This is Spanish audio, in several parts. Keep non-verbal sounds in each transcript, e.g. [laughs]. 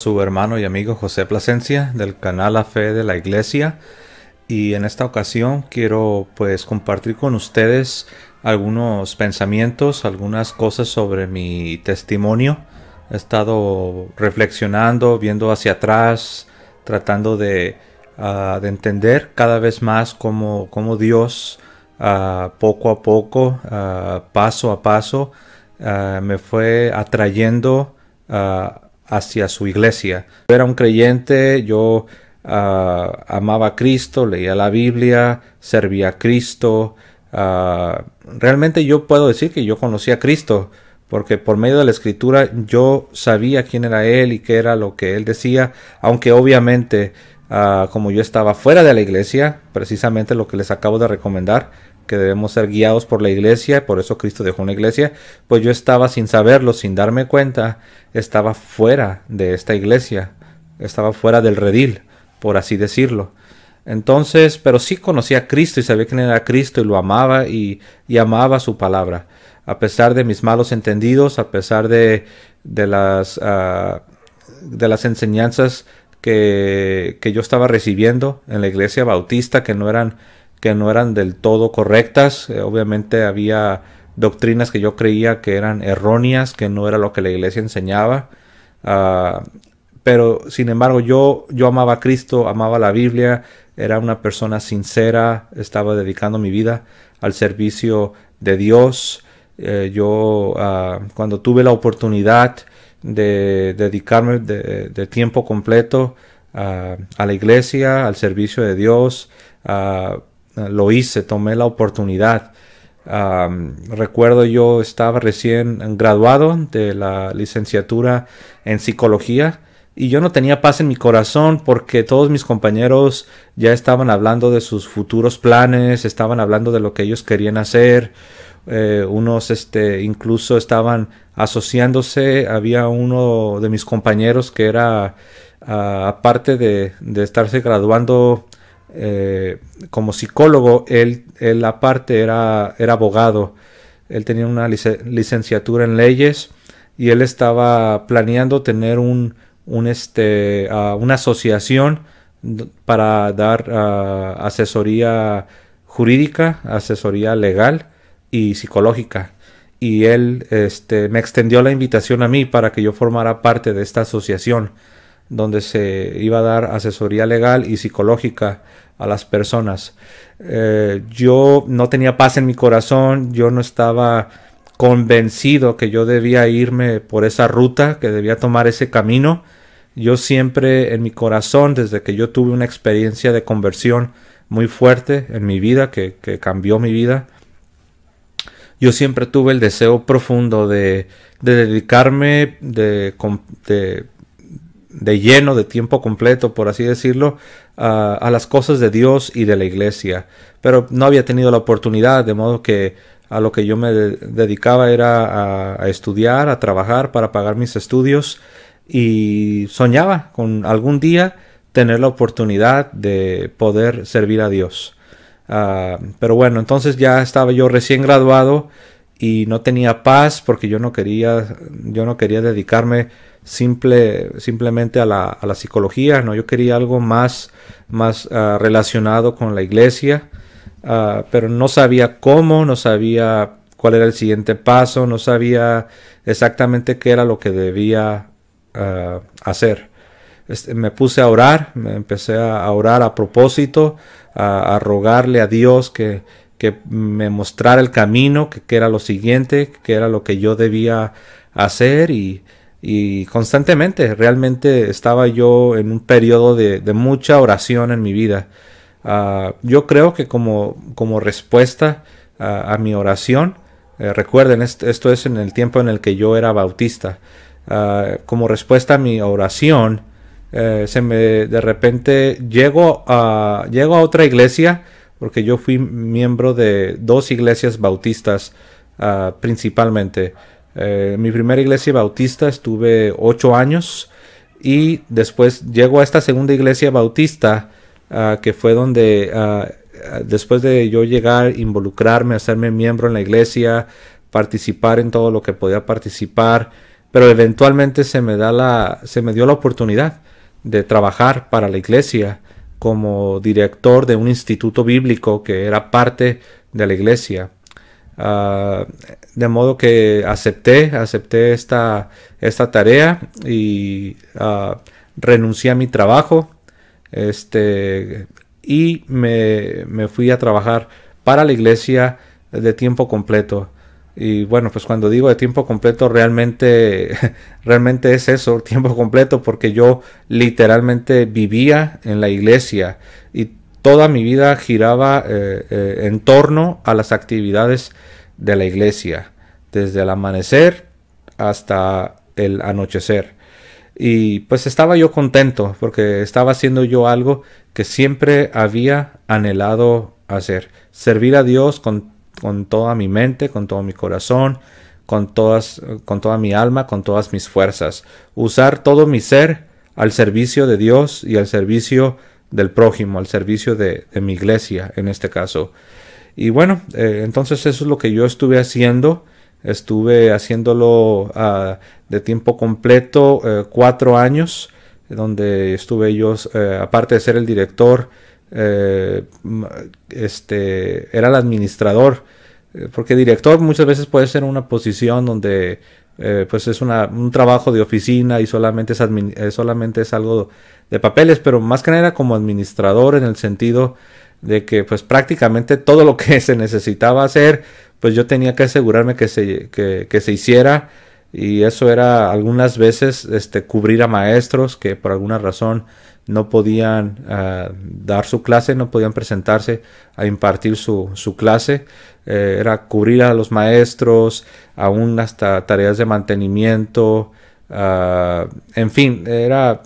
su hermano y amigo José Plasencia del canal La Fe de la Iglesia y en esta ocasión quiero pues compartir con ustedes algunos pensamientos, algunas cosas sobre mi testimonio. He estado reflexionando, viendo hacia atrás, tratando de, ah, entender cada vez más cómo, cómo Dios ah, poco a poco, ah, paso a paso, me fue atrayendo a hacia su iglesia. Yo era un creyente, yo ah, amaba a Cristo, leía la Biblia, servía a Cristo. Ah, realmente yo puedo decir que yo conocía a Cristo, porque por medio de la escritura yo sabía quién era Él y qué era lo que Él decía, aunque obviamente ah, como yo estaba fuera de la iglesia, precisamente lo que les acabo de recomendar, que debemos ser guiados por la iglesia, por eso Cristo dejó una iglesia, pues yo estaba sin saberlo, sin darme cuenta, estaba fuera de esta iglesia, estaba fuera del redil, por así decirlo. Entonces, pero sí conocía a Cristo y sabía quién era Cristo y lo amaba y, y amaba su palabra. A pesar de mis malos entendidos, a pesar de, las, ah, de las enseñanzas que, que yo estaba recibiendo en la iglesia bautista, que no eran que no eran del todo correctas. Eh, obviamente había doctrinas que yo creía que eran erróneas, que no era lo que la iglesia enseñaba. Ah, pero sin embargo yo, yo amaba a Cristo, amaba la Biblia, era una persona sincera, estaba dedicando mi vida al servicio de Dios. Eh, yo ah, cuando tuve la oportunidad de dedicarme de, tiempo completo ah, a la iglesia, al servicio de Dios, lo hice, tomé la oportunidad. recuerdo yo estaba recién graduado de la licenciatura en psicología y yo no tenía paz en mi corazón porque todos mis compañeros ya estaban hablando de sus futuros planes, estaban hablando de lo que ellos querían hacer. Eh, unos este incluso estaban asociándose había uno de mis compañeros que era ah, aparte de, de estarse graduando eh, como psicólogo, él, aparte era, era abogado, él tenía una licenciatura en leyes y él estaba planeando tener un, un este, ah, una asociación para dar ah, asesoría jurídica, asesoría legal y psicológica. Y él este, me extendió la invitación a mí para que yo formara parte de esta asociación donde se iba a dar asesoría legal y psicológica a las personas. Eh, yo no tenía paz en mi corazón, yo no estaba convencido que yo debía irme por esa ruta, que debía tomar ese camino. Yo siempre en mi corazón, desde que yo tuve una experiencia de conversión muy fuerte en mi vida, que, cambió mi vida, yo siempre tuve el deseo profundo de, dedicarme, de de lleno, de tiempo completo, por así decirlo, a las cosas de Dios y de la iglesia. Pero no había tenido la oportunidad, de modo que a lo que yo me dedicaba era a, estudiar, a trabajar para pagar mis estudios y soñaba con algún día tener la oportunidad de poder servir a Dios. Ah, pero bueno, entonces ya estaba yo recién graduado y no tenía paz porque yo no quería, yo no quería dedicarme simple, simplemente a la, a la psicología, no, yo quería algo más, más ah, relacionado con la iglesia, ah, pero no sabía cómo, no sabía cuál era el siguiente paso, no sabía exactamente qué era lo que debía ah, hacer. Este, me puse a orar, me empecé a orar a propósito, a, a rogarle a Dios que, que me mostrara el camino, que, era lo siguiente, que era lo que yo debía hacer y, constantemente, realmente estaba yo en un periodo de, mucha oración en mi vida. Ah, yo creo que como, como respuesta a mi oración, eh, recuerden, esto es en el tiempo en el que yo era bautista, ah, como respuesta a mi oración, eh, se me de repente llego a, llego a otra iglesia, porque yo fui miembro de dos iglesias bautistas ah, principalmente. Eh, mi primera iglesia bautista estuve ocho años y después llego a esta segunda iglesia bautista ah, que fue donde ah, después de yo llegar, involucrarme, hacerme miembro en la iglesia, participar en todo lo que podía participar, pero eventualmente se me da la, se me dio la oportunidad de trabajar para la iglesia como director de un instituto bíblico que era parte de la iglesia. Ah, de modo que acepté, acepté esta, tarea y ah, renuncié a mi trabajo este, y me, me, fui a trabajar para la iglesia de tiempo completo. Y bueno, pues cuando digo de tiempo completo, realmente, [laughs] realmente es eso, [laughs] tiempo completo, porque yo literalmente vivía en la iglesia y toda mi vida giraba eh, eh, en torno a las actividades de la iglesia, desde el amanecer hasta el anochecer. Y pues estaba yo contento porque estaba haciendo yo algo que siempre había anhelado hacer, servir a Dios con con toda mi mente, con todo mi corazón, con, todas, con toda mi alma, con todas mis fuerzas. Usar todo mi ser al servicio de Dios y al servicio del prójimo, al servicio de, mi iglesia en este caso. Y bueno, eh, entonces eso es lo que yo estuve haciendo. Estuve haciéndolo ah, de tiempo completo eh, cuatro años, donde estuve yo, eh, aparte de ser el director, eh, este, era el administrador. Eh, porque director muchas veces puede ser una posición donde eh, pues es una, un trabajo de oficina y solamente es, solamente es algo de papeles, pero más que nada como administrador en el sentido de que pues prácticamente todo lo que [laughs] se necesitaba hacer, pues yo tenía que asegurarme que se, que se hiciera y eso era algunas veces este, cubrir a maestros que por alguna razón no podían ah, dar su clase, no podían presentarse a impartir su, su clase. Eh, era cubrir a los maestros, aún hasta tareas de mantenimiento. Ah, en fin, era,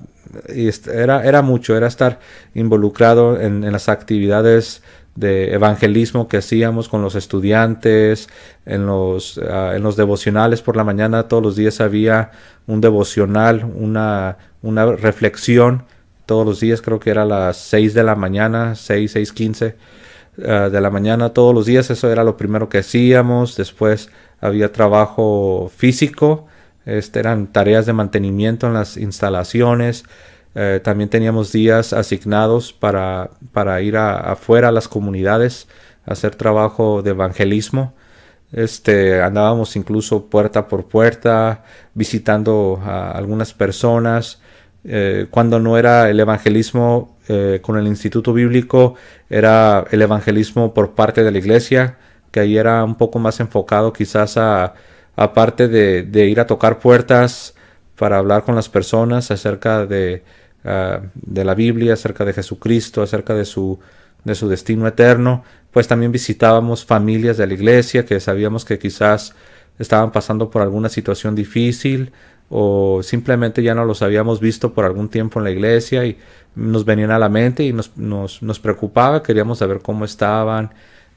era, era, mucho, era estar involucrado en, las actividades de evangelismo que hacíamos con los estudiantes, en los, ah, los devocionales por la mañana, todos los días había un devocional, una, una reflexión todos los días, creo que era las 6 de la mañana, 6, 6, 15 de la mañana todos los días, eso era lo primero que hacíamos, después había trabajo físico, este, eran tareas de mantenimiento en las instalaciones, eh, también teníamos días asignados para, para ir afuera a las comunidades, hacer trabajo de evangelismo. Este, andábamos incluso puerta por puerta, visitando a algunas personas, eh, cuando no era el evangelismo eh, con el instituto bíblico, era el evangelismo por parte de la iglesia, que ahí era un poco más enfocado quizás a, aparte parte de, ir a tocar puertas para hablar con las personas acerca ah, de, la Biblia, acerca de Jesucristo, acerca de su, de su destino eterno, pues también visitábamos familias de la iglesia que sabíamos que quizás estaban pasando por alguna situación difícil, o simplemente ya no los habíamos visto por algún tiempo en la iglesia y nos venían a la mente y nos, preocupaba, queríamos saber cómo estaban,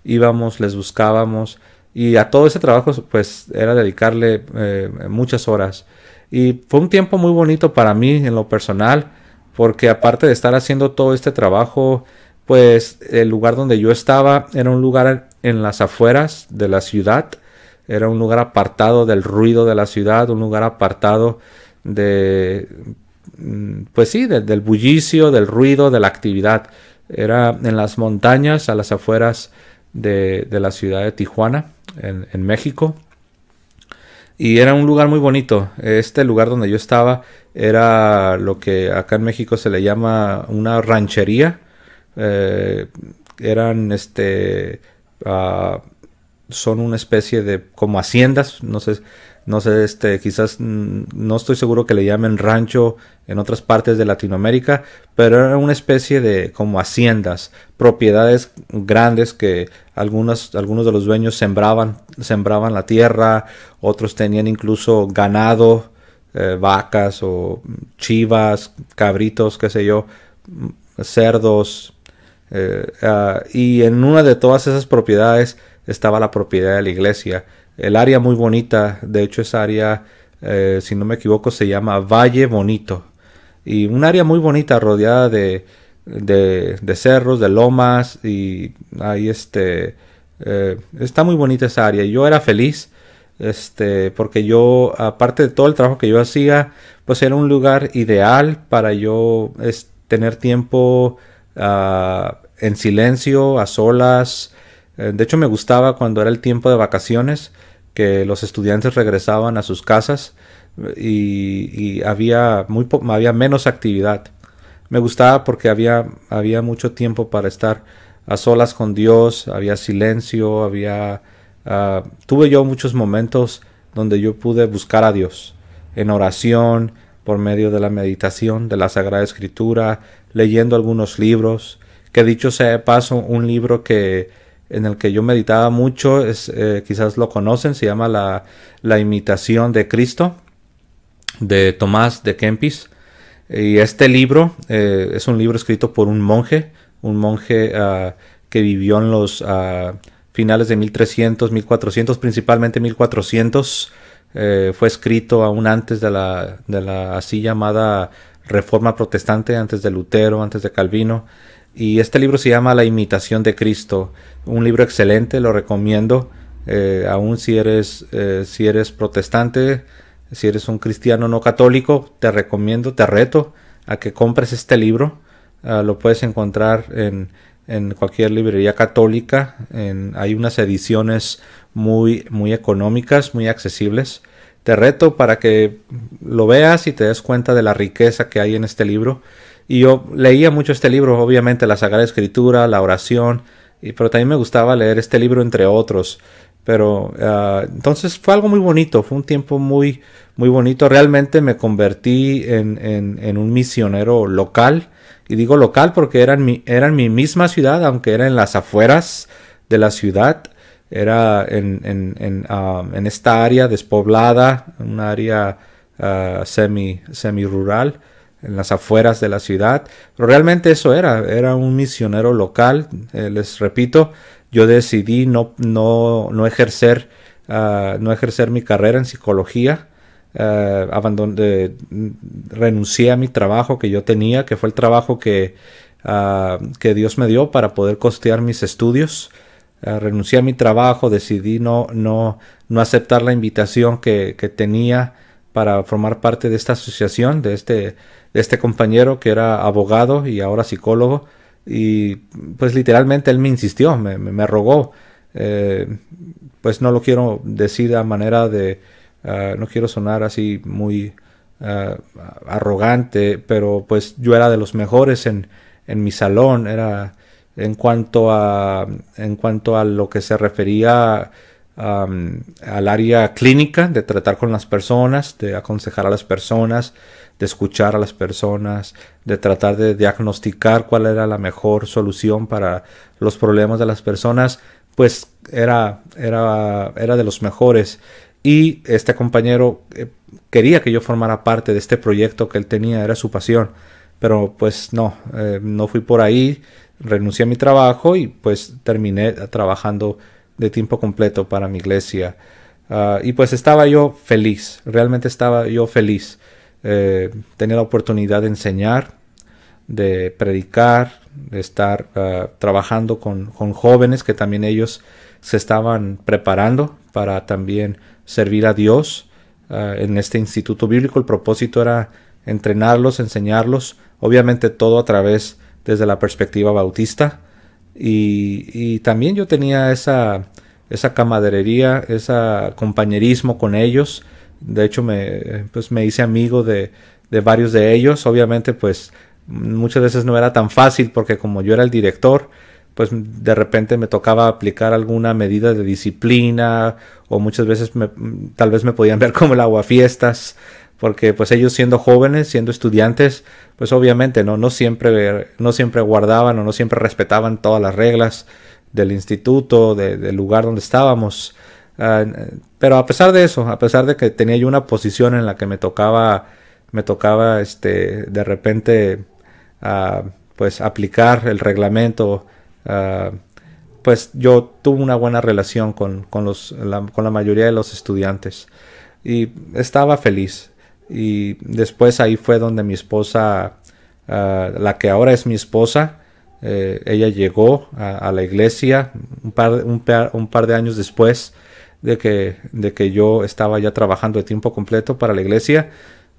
íbamos, les buscábamos y a todo ese trabajo pues era dedicarle eh, muchas horas. Y fue un tiempo muy bonito para mí en lo personal, porque aparte de estar haciendo todo este trabajo, pues el lugar donde yo estaba era un lugar en las afueras de la ciudad era un lugar apartado del ruido de la ciudad, un lugar apartado de, mm, pues sí, del bullicio, del ruido, de la actividad. Era en las montañas, a las afueras de, la ciudad de Tijuana, en, México. Y era un lugar muy bonito. Este lugar donde yo estaba era lo que acá en México se le llama una ranchería. Eh, eran este ah, son una especie de como haciendas, no sé, no sé, este, quizás mm, no estoy seguro que le llamen rancho en otras partes de Latinoamérica, pero era una especie de como haciendas, propiedades grandes que algunos de los dueños sembraban, sembraban la tierra, otros tenían incluso ganado, eh, vacas o chivas, cabritos, qué sé yo, cerdos, eh, ah, y en una de todas esas propiedades estaba la propiedad de la iglesia. El área muy bonita, de hecho esa área, eh, si no me equivoco, se llama Valle Bonito. Y un área muy bonita rodeada de, de, cerros, de lomas y ahí este... Eh, está muy bonita esa área. Yo era feliz este, porque yo, aparte de todo el trabajo que yo hacía, pues era un lugar ideal para yo tener tiempo ah, en silencio, a solas, eh, de hecho me gustaba cuando era el tiempo de vacaciones, que los estudiantes regresaban a sus casas eh, y, había, muy había menos actividad. Me gustaba porque había, había mucho tiempo para estar a solas con Dios, había silencio, había... Ah, tuve yo muchos momentos donde yo pude buscar a Dios, en oración, por medio de la meditación, de la Sagrada Escritura, leyendo algunos libros, que dicho sea de paso, un libro que en el que yo meditaba mucho, es, eh, quizás lo conocen, se llama la, imitación de Cristo de Tomás de Kempis. Y este libro eh, es un libro escrito por un monje, un monje ah, que vivió en los ah, finales de 1300, 1400, principalmente 1400. Eh, fue escrito aún antes de la, de la así llamada Reforma Protestante, antes de Lutero, antes de Calvino. Y este libro se llama La imitación de Cristo. Un libro excelente, lo recomiendo. Eh, aún si eres, eh, si eres protestante, si eres un cristiano no católico, te recomiendo, te reto a que compres este libro. Ah, lo puedes encontrar en, en cualquier librería católica. En, hay unas ediciones muy, muy económicas, muy accesibles. Te reto para que lo veas y te des cuenta de la riqueza que hay en este libro y yo leía mucho este libro, obviamente la Sagrada Escritura, la oración, y, pero también me gustaba leer este libro entre otros. Pero ah, entonces fue algo muy bonito, fue un tiempo muy, muy bonito. Realmente me convertí en, en, un misionero local. Y digo local porque era en, mi, mi misma ciudad, aunque era en las afueras de la ciudad. Era en, en, en ah, esta área despoblada, un área ah, semi, semi rural en las afueras de la ciudad. Pero realmente eso era, era un misionero local. Eh, les repito, yo decidí no, no, no ejercer, ah, no ejercer mi carrera en psicología. Ah, abandoné, renuncié a mi trabajo que yo tenía, que fue el trabajo que, ah, que Dios me dio para poder costear mis estudios. renuncié a mi trabajo, decidí no, no, no aceptar la invitación que, que, tenía para formar parte de esta asociación, de este este compañero que era abogado y ahora psicólogo. Y pues literalmente él me insistió, me, rogó. Eh, pues no lo quiero decir a manera de, ah, no quiero sonar así muy ah, arrogante, pero pues yo era de los mejores en, mi salón, era en cuanto a, en cuanto a lo que se refería al área clínica, de tratar con las personas, de aconsejar a las personas, de escuchar a las personas, de tratar de diagnosticar cuál era la mejor solución para los problemas de las personas, pues era, era, era de los mejores. Y este compañero eh, quería que yo formara parte de este proyecto que él tenía, era su pasión. Pero pues no, eh, no fui por ahí, renuncié a mi trabajo y pues terminé trabajando de tiempo completo para mi iglesia. Ah, y pues estaba yo feliz, realmente estaba yo feliz. Eh, tenía la oportunidad de enseñar, de predicar, de estar ah, trabajando con, jóvenes que también ellos se estaban preparando para también servir a Dios ah, en este instituto bíblico. El propósito era entrenarlos, enseñarlos, obviamente todo a través desde la perspectiva bautista. Y, también yo tenía esa, esa camaradería, ese compañerismo con ellos, de hecho, me, pues me hice amigo de, varios de ellos. Obviamente, pues muchas veces no era tan fácil porque como yo era el director, pues de repente me tocaba aplicar alguna medida de disciplina o muchas veces me, tal vez me podían ver como el aguafiestas porque pues ellos siendo jóvenes, siendo estudiantes, pues obviamente no no siempre no siempre guardaban o no siempre respetaban todas las reglas del instituto, del lugar donde estábamos. Ah, pero a pesar de eso, a pesar de que tenía yo una posición en la que me tocaba, me tocaba este, de repente ah, pues aplicar el reglamento, ah, pues yo tuve una buena relación con, la, mayoría de los estudiantes y estaba feliz. Y después ahí fue donde mi esposa, la que ahora es mi esposa, eh, ella llegó a, la iglesia un par de años después de que, de que yo estaba ya trabajando de tiempo completo para la iglesia.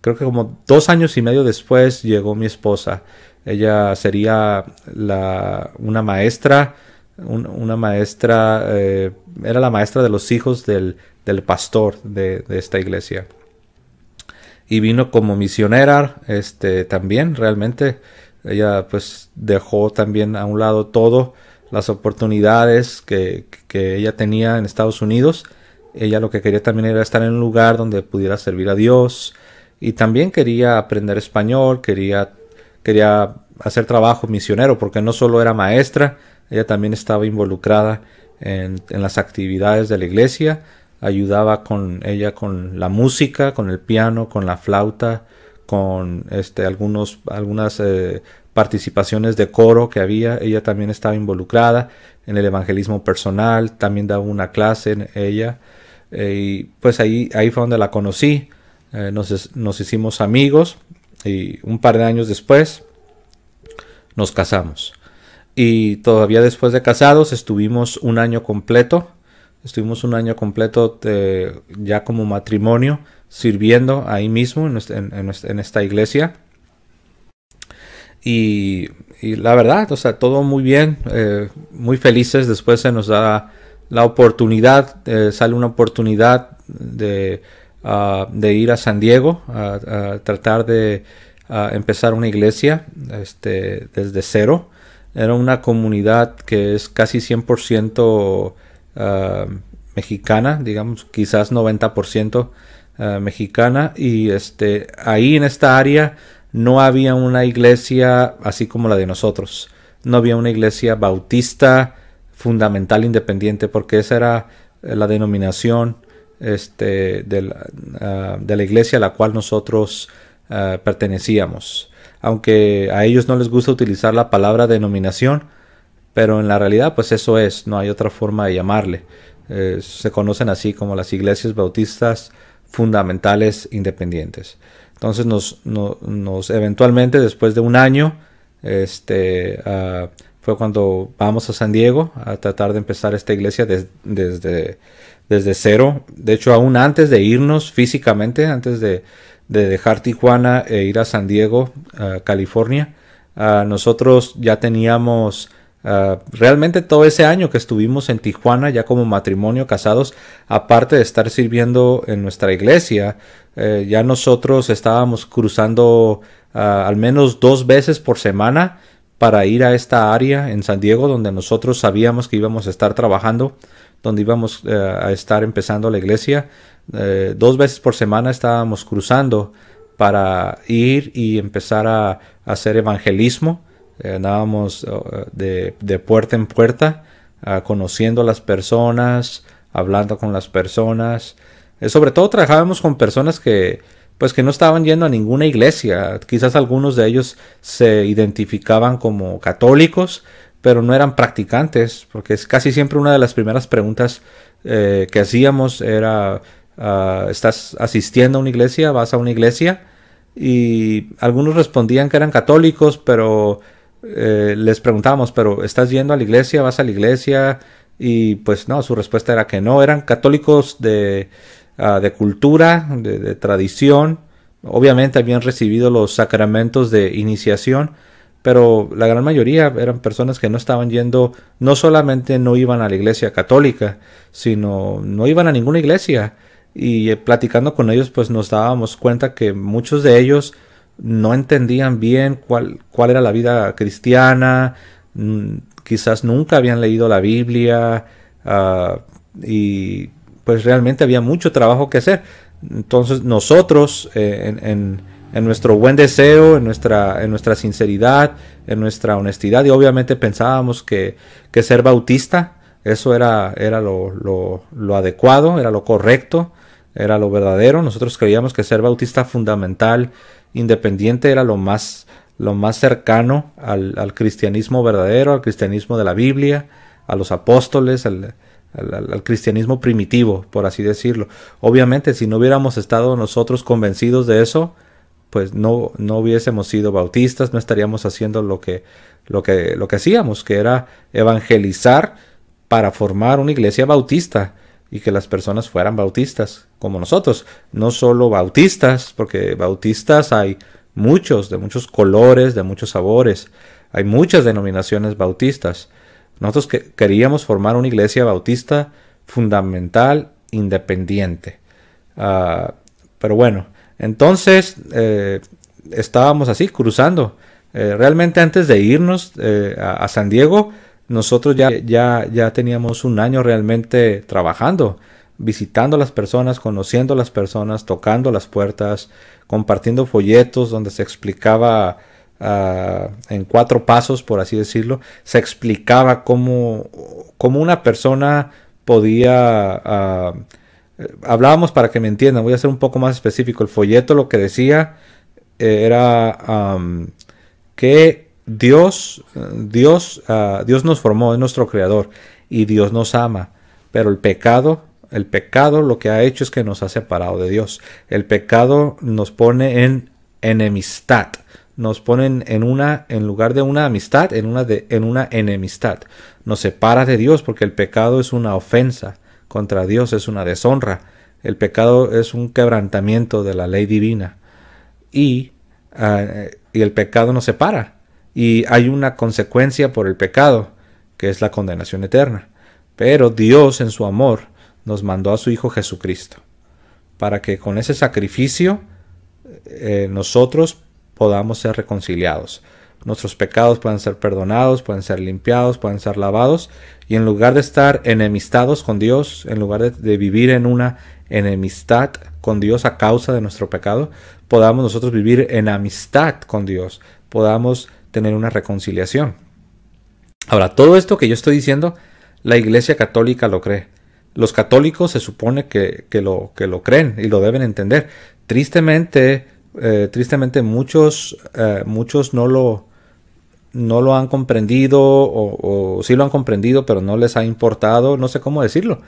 Creo que como dos años y medio después llegó mi esposa. Ella sería la, una maestra, una maestra, eh, era la maestra de los hijos del, pastor de, esta iglesia. Y vino como misionera, este, también realmente. Ella pues dejó también a un lado todo, las oportunidades que, que ella tenía en Estados Unidos ella lo que quería también era estar en un lugar donde pudiera servir a Dios y también quería aprender español, quería, quería hacer trabajo misionero porque no solo era maestra, ella también estaba involucrada en, en las actividades de la iglesia, ayudaba con ella con la música, con el piano, con la flauta, con este, algunos, algunas eh, participaciones de coro que había. Ella también estaba involucrada en el evangelismo personal, también daba una clase en ella y pues ahí, ahí fue donde la conocí. Eh, nos, nos, hicimos amigos y un par de años después nos casamos. Y todavía después de casados estuvimos un año completo, estuvimos un año completo ya como matrimonio sirviendo ahí mismo en, esta iglesia. Y, la verdad, o sea, todo muy bien, eh, muy felices. Después se nos da la oportunidad, eh, sale una oportunidad ah, de, ir a San Diego a, tratar de empezar una iglesia este, desde cero. Era una comunidad que es casi 100% ah, mexicana, digamos, quizás 90% ah, mexicana. Y este, ahí en esta área no había una iglesia así como la de nosotros. No había una iglesia bautista, fundamental independiente, porque esa era eh, la denominación este, ah, de, la, iglesia a la cual nosotros ah, pertenecíamos. Aunque a ellos no les gusta utilizar la palabra denominación, pero en la realidad pues eso es, no hay otra forma de llamarle. Eh, se conocen así como las iglesias bautistas fundamentales independientes. Entonces nos, nos eventualmente después de un año este, ah, fue cuando vamos a San Diego a tratar de empezar esta iglesia desde, desde cero. De hecho, aún antes de irnos físicamente, antes de, dejar Tijuana e ir a San Diego, California, nosotros ya teníamos realmente todo ese año que estuvimos en Tijuana ya como matrimonio casados, aparte de estar sirviendo en nuestra iglesia, eh, ya nosotros estábamos cruzando al menos dos veces por semana para ir a esta área en San Diego donde nosotros sabíamos que íbamos a estar trabajando, donde íbamos eh, a estar empezando la iglesia. Eh, dos veces por semana estábamos cruzando para ir y empezar a, hacer evangelismo. Eh, andábamos de, de, puerta en puerta, ah, conociendo a las personas, hablando con las personas. sobre todo trabajábamos con personas que pues que no estaban yendo a ninguna iglesia. Quizás algunos de ellos se identificaban como católicos, pero no eran practicantes, porque es casi siempre una de las primeras preguntas eh, que hacíamos era, ah, ¿estás asistiendo a una iglesia? ¿Vas a una iglesia? Y algunos respondían que eran católicos, pero eh, les preguntábamos, ¿pero estás yendo a la iglesia? ¿Vas a la iglesia? Y pues no, su respuesta era que no, eran católicos de Ah, de cultura, de, tradición. Obviamente habían recibido los sacramentos de iniciación, pero la gran mayoría eran personas que no estaban yendo, no solamente no iban a la iglesia católica, sino no iban a ninguna iglesia. Y eh, platicando con ellos, pues nos dábamos cuenta que muchos de ellos no entendían bien cuál, cuál era la vida cristiana, mm, quizás nunca habían leído la Biblia ah, y pues realmente había mucho trabajo que hacer. Entonces nosotros eh, en, nuestro buen deseo, en nuestra, en nuestra sinceridad, en nuestra honestidad y obviamente pensábamos que, ser bautista eso era, era lo, adecuado, era lo correcto, era lo verdadero. Nosotros creíamos que ser bautista fundamental, independiente, era lo más, lo más cercano al, al cristianismo verdadero, al cristianismo de la Biblia, a los apóstoles, al, al, cristianismo primitivo, por así decirlo. Obviamente, si no hubiéramos estado nosotros convencidos de eso, pues no, no hubiésemos sido bautistas, no estaríamos haciendo lo que, lo que, lo que hacíamos, que era evangelizar para formar una iglesia bautista y que las personas fueran bautistas, como nosotros, no solo bautistas, porque bautistas hay muchos, de muchos colores, de muchos sabores, hay muchas denominaciones bautistas, nosotros que queríamos formar una iglesia bautista fundamental, independiente. Ah, pero bueno, entonces eh, estábamos así, cruzando. Eh, realmente antes de irnos eh, a, San Diego, nosotros ya, ya, ya teníamos un año realmente trabajando, visitando a las personas, conociendo a las personas, tocando las puertas, compartiendo folletos donde se explicaba en cuatro pasos, por así decirlo, se explicaba cómo, una persona podía... Eh, hablábamos para que me entiendan, voy a ser un poco más específico. El folleto lo que decía eh, era que Dios, Dios, Dios nos formó, es nuestro creador y Dios nos ama, pero el pecado, el pecado lo que ha hecho es que nos ha separado de Dios. El pecado nos pone en enemistad, nos ponen en una, en lugar de una amistad, en una, en una enemistad. Nos separa de Dios porque el pecado es una ofensa contra Dios, es una deshonra. El pecado es un quebrantamiento de la ley divina. Y, ah, y el pecado nos separa. Y hay una consecuencia por el pecado, que es la condenación eterna. Pero Dios en su amor nos mandó a su Hijo Jesucristo, para que con ese sacrificio eh, nosotros nosotros podamos ser reconciliados. Nuestros pecados pueden ser perdonados, pueden ser limpiados, pueden ser lavados. Y en lugar de estar enemistados con Dios, en lugar de, vivir en una enemistad con Dios a causa de nuestro pecado, podamos nosotros vivir en amistad con Dios, podamos tener una reconciliación. Ahora, todo esto que yo estoy diciendo, la Iglesia Católica lo cree. Los católicos se supone que, que lo, que lo creen y lo deben entender. Tristemente, eh, tristemente muchos, eh, muchos no lo, no lo han comprendido o, si sí lo han comprendido, pero no les ha importado, no sé cómo decirlo.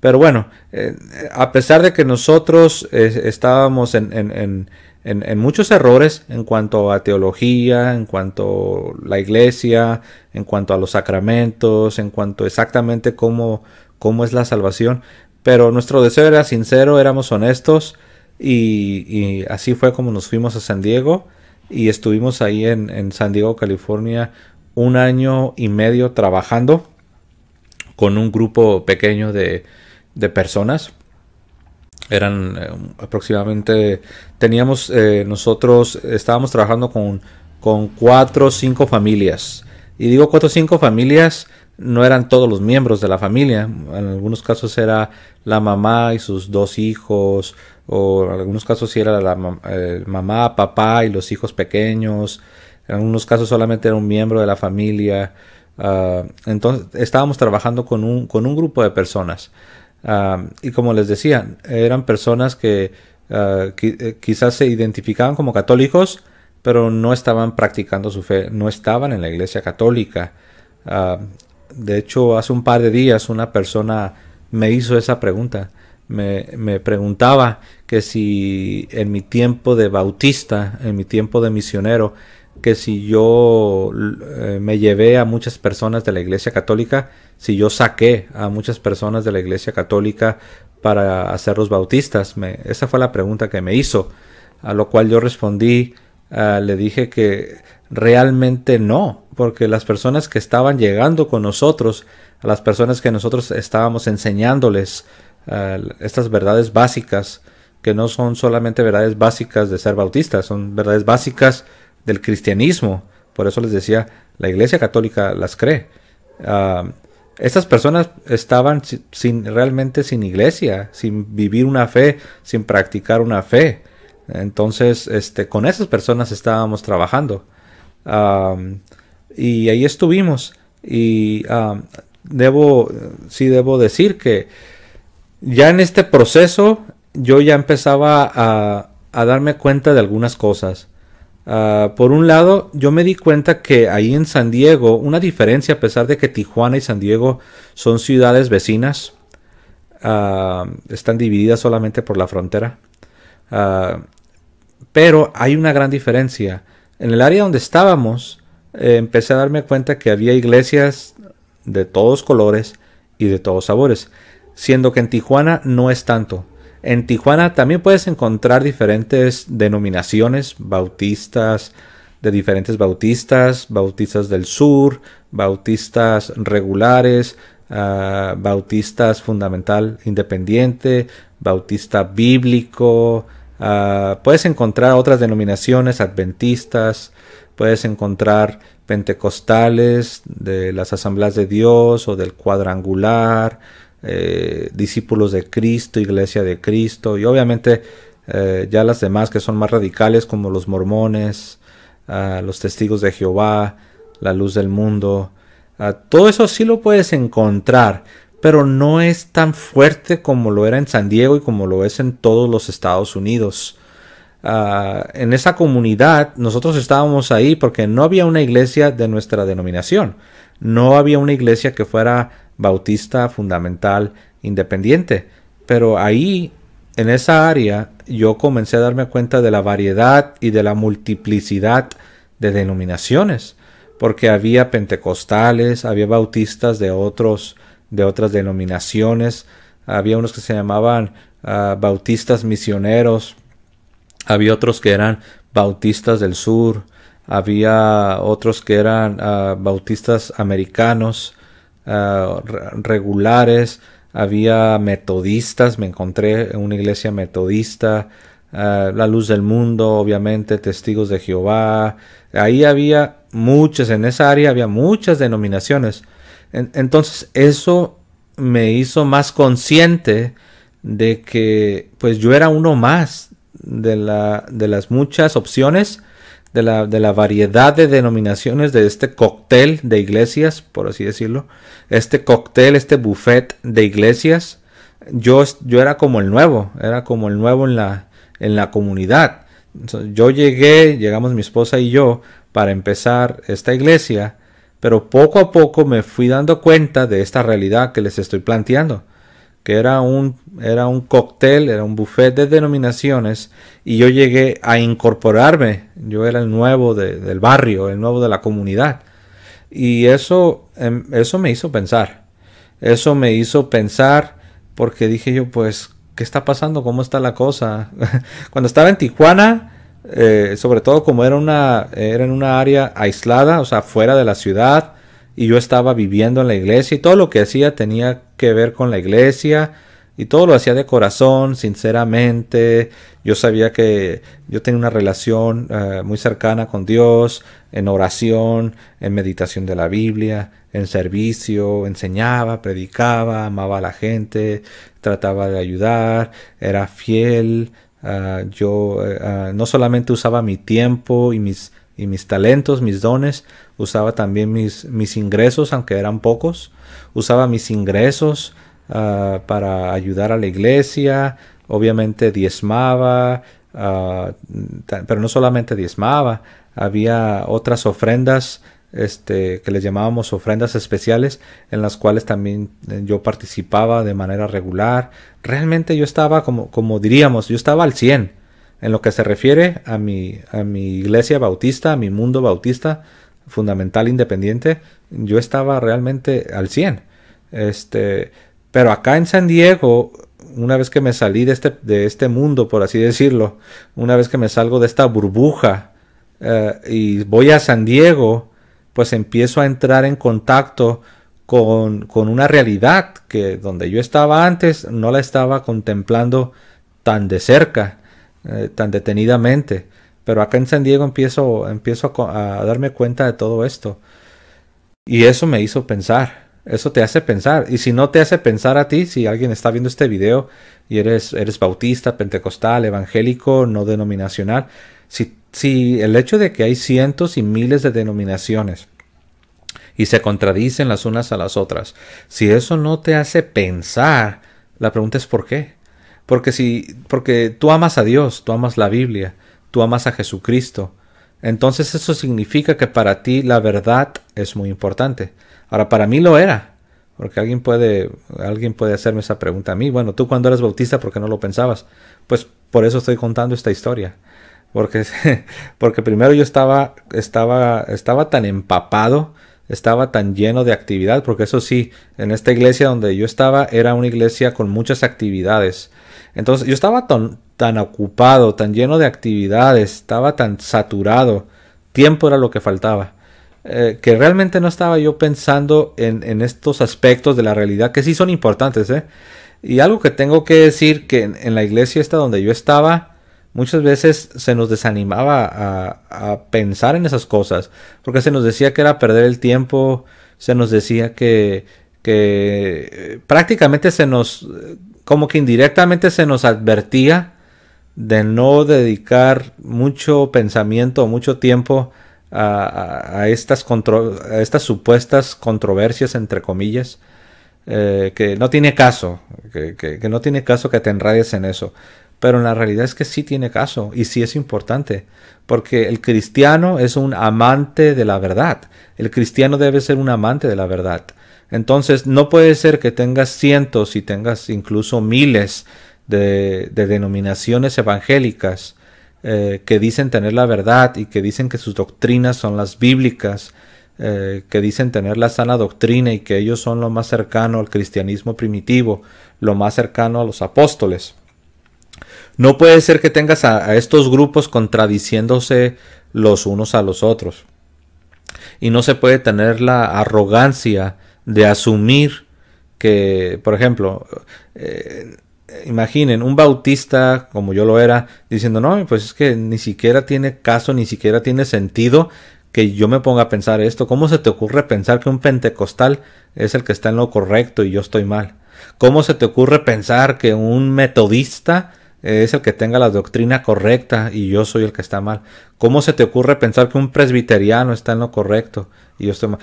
Pero bueno, eh, a pesar de que nosotros estábamos en, en, en, en, muchos errores en cuanto a teología, en cuanto a la iglesia, en cuanto a los sacramentos, en cuanto exactamente cómo, cómo es la salvación, pero nuestro deseo era sincero, éramos honestos y, así fue como nos fuimos a San Diego y estuvimos ahí en, San Diego, California, un año y medio trabajando con un grupo pequeño de, de personas. Eran eh, aproximadamente, teníamos eh, nosotros, estábamos trabajando con, con cuatro o cinco familias. Y digo cuatro o cinco familias, no eran todos los miembros de la familia. En algunos casos era la mamá y sus dos hijos, o en algunos casos si era la, eh, mamá, papá y los hijos pequeños, en algunos casos solamente era un miembro de la familia. Ah, entonces estábamos trabajando con un, grupo de personas. Ah, y como les decía, eran personas que, ah, eh, quizás se identificaban como católicos, pero no estaban practicando su fe, no estaban en la iglesia católica. de hecho, hace un par de días una persona me hizo esa pregunta me, preguntaba que si en mi tiempo de bautista, en mi tiempo de misionero, que si yo eh, me llevé a muchas personas de la Iglesia Católica, si yo saqué a muchas personas de la Iglesia Católica para hacerlos bautistas. esa fue la pregunta que me hizo, a lo cual yo respondí, ah, le dije que realmente no, porque las personas que estaban llegando con nosotros, a las personas que nosotros estábamos enseñándoles estas verdades básicas que no son solamente verdades básicas de ser bautista, son verdades básicas del cristianismo. Por eso les decía, la Iglesia Católica las cree. Ah, estas personas estaban sin, realmente sin iglesia, sin vivir una fe, sin practicar una fe. Entonces, este, con esas personas estábamos trabajando. y ahí estuvimos. Y debo, sí debo decir que ya en este proceso yo ya empezaba a, darme cuenta de algunas cosas. Ah, por un lado, yo me di cuenta que ahí en San Diego, una diferencia a pesar de que Tijuana y San Diego son ciudades vecinas, ah, están divididas solamente por la frontera, ah, pero hay una gran diferencia. En el área donde estábamos, eh, empecé a darme cuenta que había iglesias de todos colores y de todos sabores siendo que en Tijuana no es tanto. En Tijuana también puedes encontrar diferentes denominaciones, bautistas, de diferentes bautistas, bautistas del sur, bautistas regulares, ah, bautistas fundamental independiente, bautista bíblico, ah, puedes encontrar otras denominaciones, adventistas, puedes encontrar pentecostales de las asambleas de Dios o del cuadrangular, eh, discípulos de Cristo, iglesia de Cristo, y obviamente eh, ya las demás que son más radicales como los mormones, los testigos de Jehová, la luz del mundo, todo eso sí lo puedes encontrar, pero no es tan fuerte como lo era en San Diego y como lo es en todos los Estados Unidos. Ah, en esa comunidad nosotros estábamos ahí porque no había una iglesia de nuestra denominación, no había una iglesia que fuera bautista, fundamental, independiente. Pero ahí, en esa área, yo comencé a darme cuenta de la variedad y de la multiplicidad de denominaciones, porque había pentecostales, había bautistas de otros de otras denominaciones, había unos que se llamaban ah, bautistas misioneros, había otros que eran bautistas del sur, había otros que eran ah, bautistas americanos, eh, regulares, había metodistas, me encontré en una iglesia metodista, eh, la luz del mundo, obviamente, testigos de Jehová, ahí había muchas, en esa área había muchas denominaciones. entonces eso me hizo más consciente de que pues yo era uno más de, la, de las muchas opciones de la, variedad de denominaciones de este cóctel de iglesias, por así decirlo, este cóctel, este buffet de iglesias, yo, yo era como el nuevo, era como el nuevo en la, en la comunidad. Yo llegué, llegamos mi esposa y yo para empezar esta iglesia, pero poco a poco me fui dando cuenta de esta realidad que les estoy planteando que era un, era un cóctel, era un buffet de denominaciones, y yo llegué a incorporarme, yo era el nuevo del barrio, el nuevo de la comunidad, y eso, em, eso me hizo pensar, eso me hizo pensar porque dije yo, pues, ¿qué está pasando? ¿Cómo está la cosa? [laughs] Cuando estaba en Tijuana, eh, sobre todo como era, una, era en una área aislada, o sea, fuera de la ciudad, y yo estaba viviendo en la iglesia y todo lo que hacía tenía que ver con la iglesia y todo lo hacía de corazón, sinceramente. Yo sabía que yo tenía una relación eh, muy cercana con Dios, en oración, en meditación de la Biblia, en servicio, enseñaba, predicaba, amaba a la gente, trataba de ayudar, era fiel. Ah, yo eh, ah, no solamente usaba mi tiempo y mis y mis talentos, mis dones, usaba también mis, mis ingresos, aunque eran pocos, usaba mis ingresos ah, para ayudar a la iglesia, obviamente diezmaba, ah, pero no solamente diezmaba, había otras ofrendas este, que les llamábamos ofrendas especiales, en las cuales también eh, yo participaba de manera regular. Realmente yo estaba, como, como diríamos, yo estaba al 100 en lo que se refiere a mi, a mi iglesia bautista, a mi mundo bautista, fundamental independiente, yo estaba realmente al 100. Este, pero acá en San Diego, una vez que me salí de este, de este mundo, por así decirlo, una vez que me salgo de esta burbuja eh, y voy a San Diego, pues empiezo a entrar en contacto con, con, una realidad que donde yo estaba antes no la estaba contemplando tan de cerca. Eh, tan detenidamente. Pero acá en San Diego empiezo, empiezo a, darme cuenta de todo esto. Y eso me hizo pensar. Eso te hace pensar. Y si no te hace pensar a ti, si alguien está viendo este video y eres, eres bautista, pentecostal, evangélico, no denominacional, si, si el hecho de que hay cientos y miles de denominaciones y se contradicen las unas a las otras, si eso no te hace pensar, la pregunta es ¿por qué? Porque si porque tú amas a Dios, tú amas la Biblia, tú amas a Jesucristo, entonces eso significa que para ti la verdad es muy importante. Ahora para mí lo era, porque alguien puede alguien puede hacerme esa pregunta a mí, bueno, tú cuando eras bautista por qué no lo pensabas? Pues por eso estoy contando esta historia. Porque, [laughs] porque primero yo estaba estaba estaba tan empapado estaba tan lleno de actividad, porque eso sí, en esta iglesia donde yo estaba era una iglesia con muchas actividades. Entonces yo estaba tan, ocupado, tan lleno de actividades, estaba tan saturado, tiempo era lo que faltaba, eh, que realmente no estaba yo pensando en, estos aspectos de la realidad que sí son importantes. ¿eh? Y algo que tengo que decir que en, la iglesia esta donde yo estaba, muchas veces se nos desanimaba a, pensar en esas cosas, porque se nos decía que era perder el tiempo, se nos decía que, que eh, prácticamente se nos eh, como que indirectamente se nos advertía de no dedicar mucho pensamiento, mucho tiempo a, estas, estas supuestas controversias, entre comillas, eh, que no tiene caso, que, no tiene caso que te enrayes en eso pero en la realidad es que sí tiene caso y sí es importante, porque el cristiano es un amante de la verdad, el cristiano debe ser un amante de la verdad. Entonces no puede ser que tengas cientos y tengas incluso miles de, denominaciones evangélicas eh, que dicen tener la verdad y que dicen que sus doctrinas son las bíblicas, eh, que dicen tener la sana doctrina y que ellos son lo más cercano al cristianismo primitivo, lo más cercano a los apóstoles. No puede ser que tengas a, estos grupos contradiciéndose los unos a los otros. Y no se puede tener la arrogancia de asumir que, por ejemplo, eh, imaginen un bautista como yo lo era diciendo, no, pues es que ni siquiera tiene caso, ni siquiera tiene sentido que yo me ponga a pensar esto. ¿Cómo se te ocurre pensar que un pentecostal es el que está en lo correcto y yo estoy mal? ¿Cómo se te ocurre pensar que un metodista es el que tenga la doctrina correcta y yo soy el que está mal. ¿Cómo se te ocurre pensar que un presbiteriano está en lo correcto y yo estoy mal?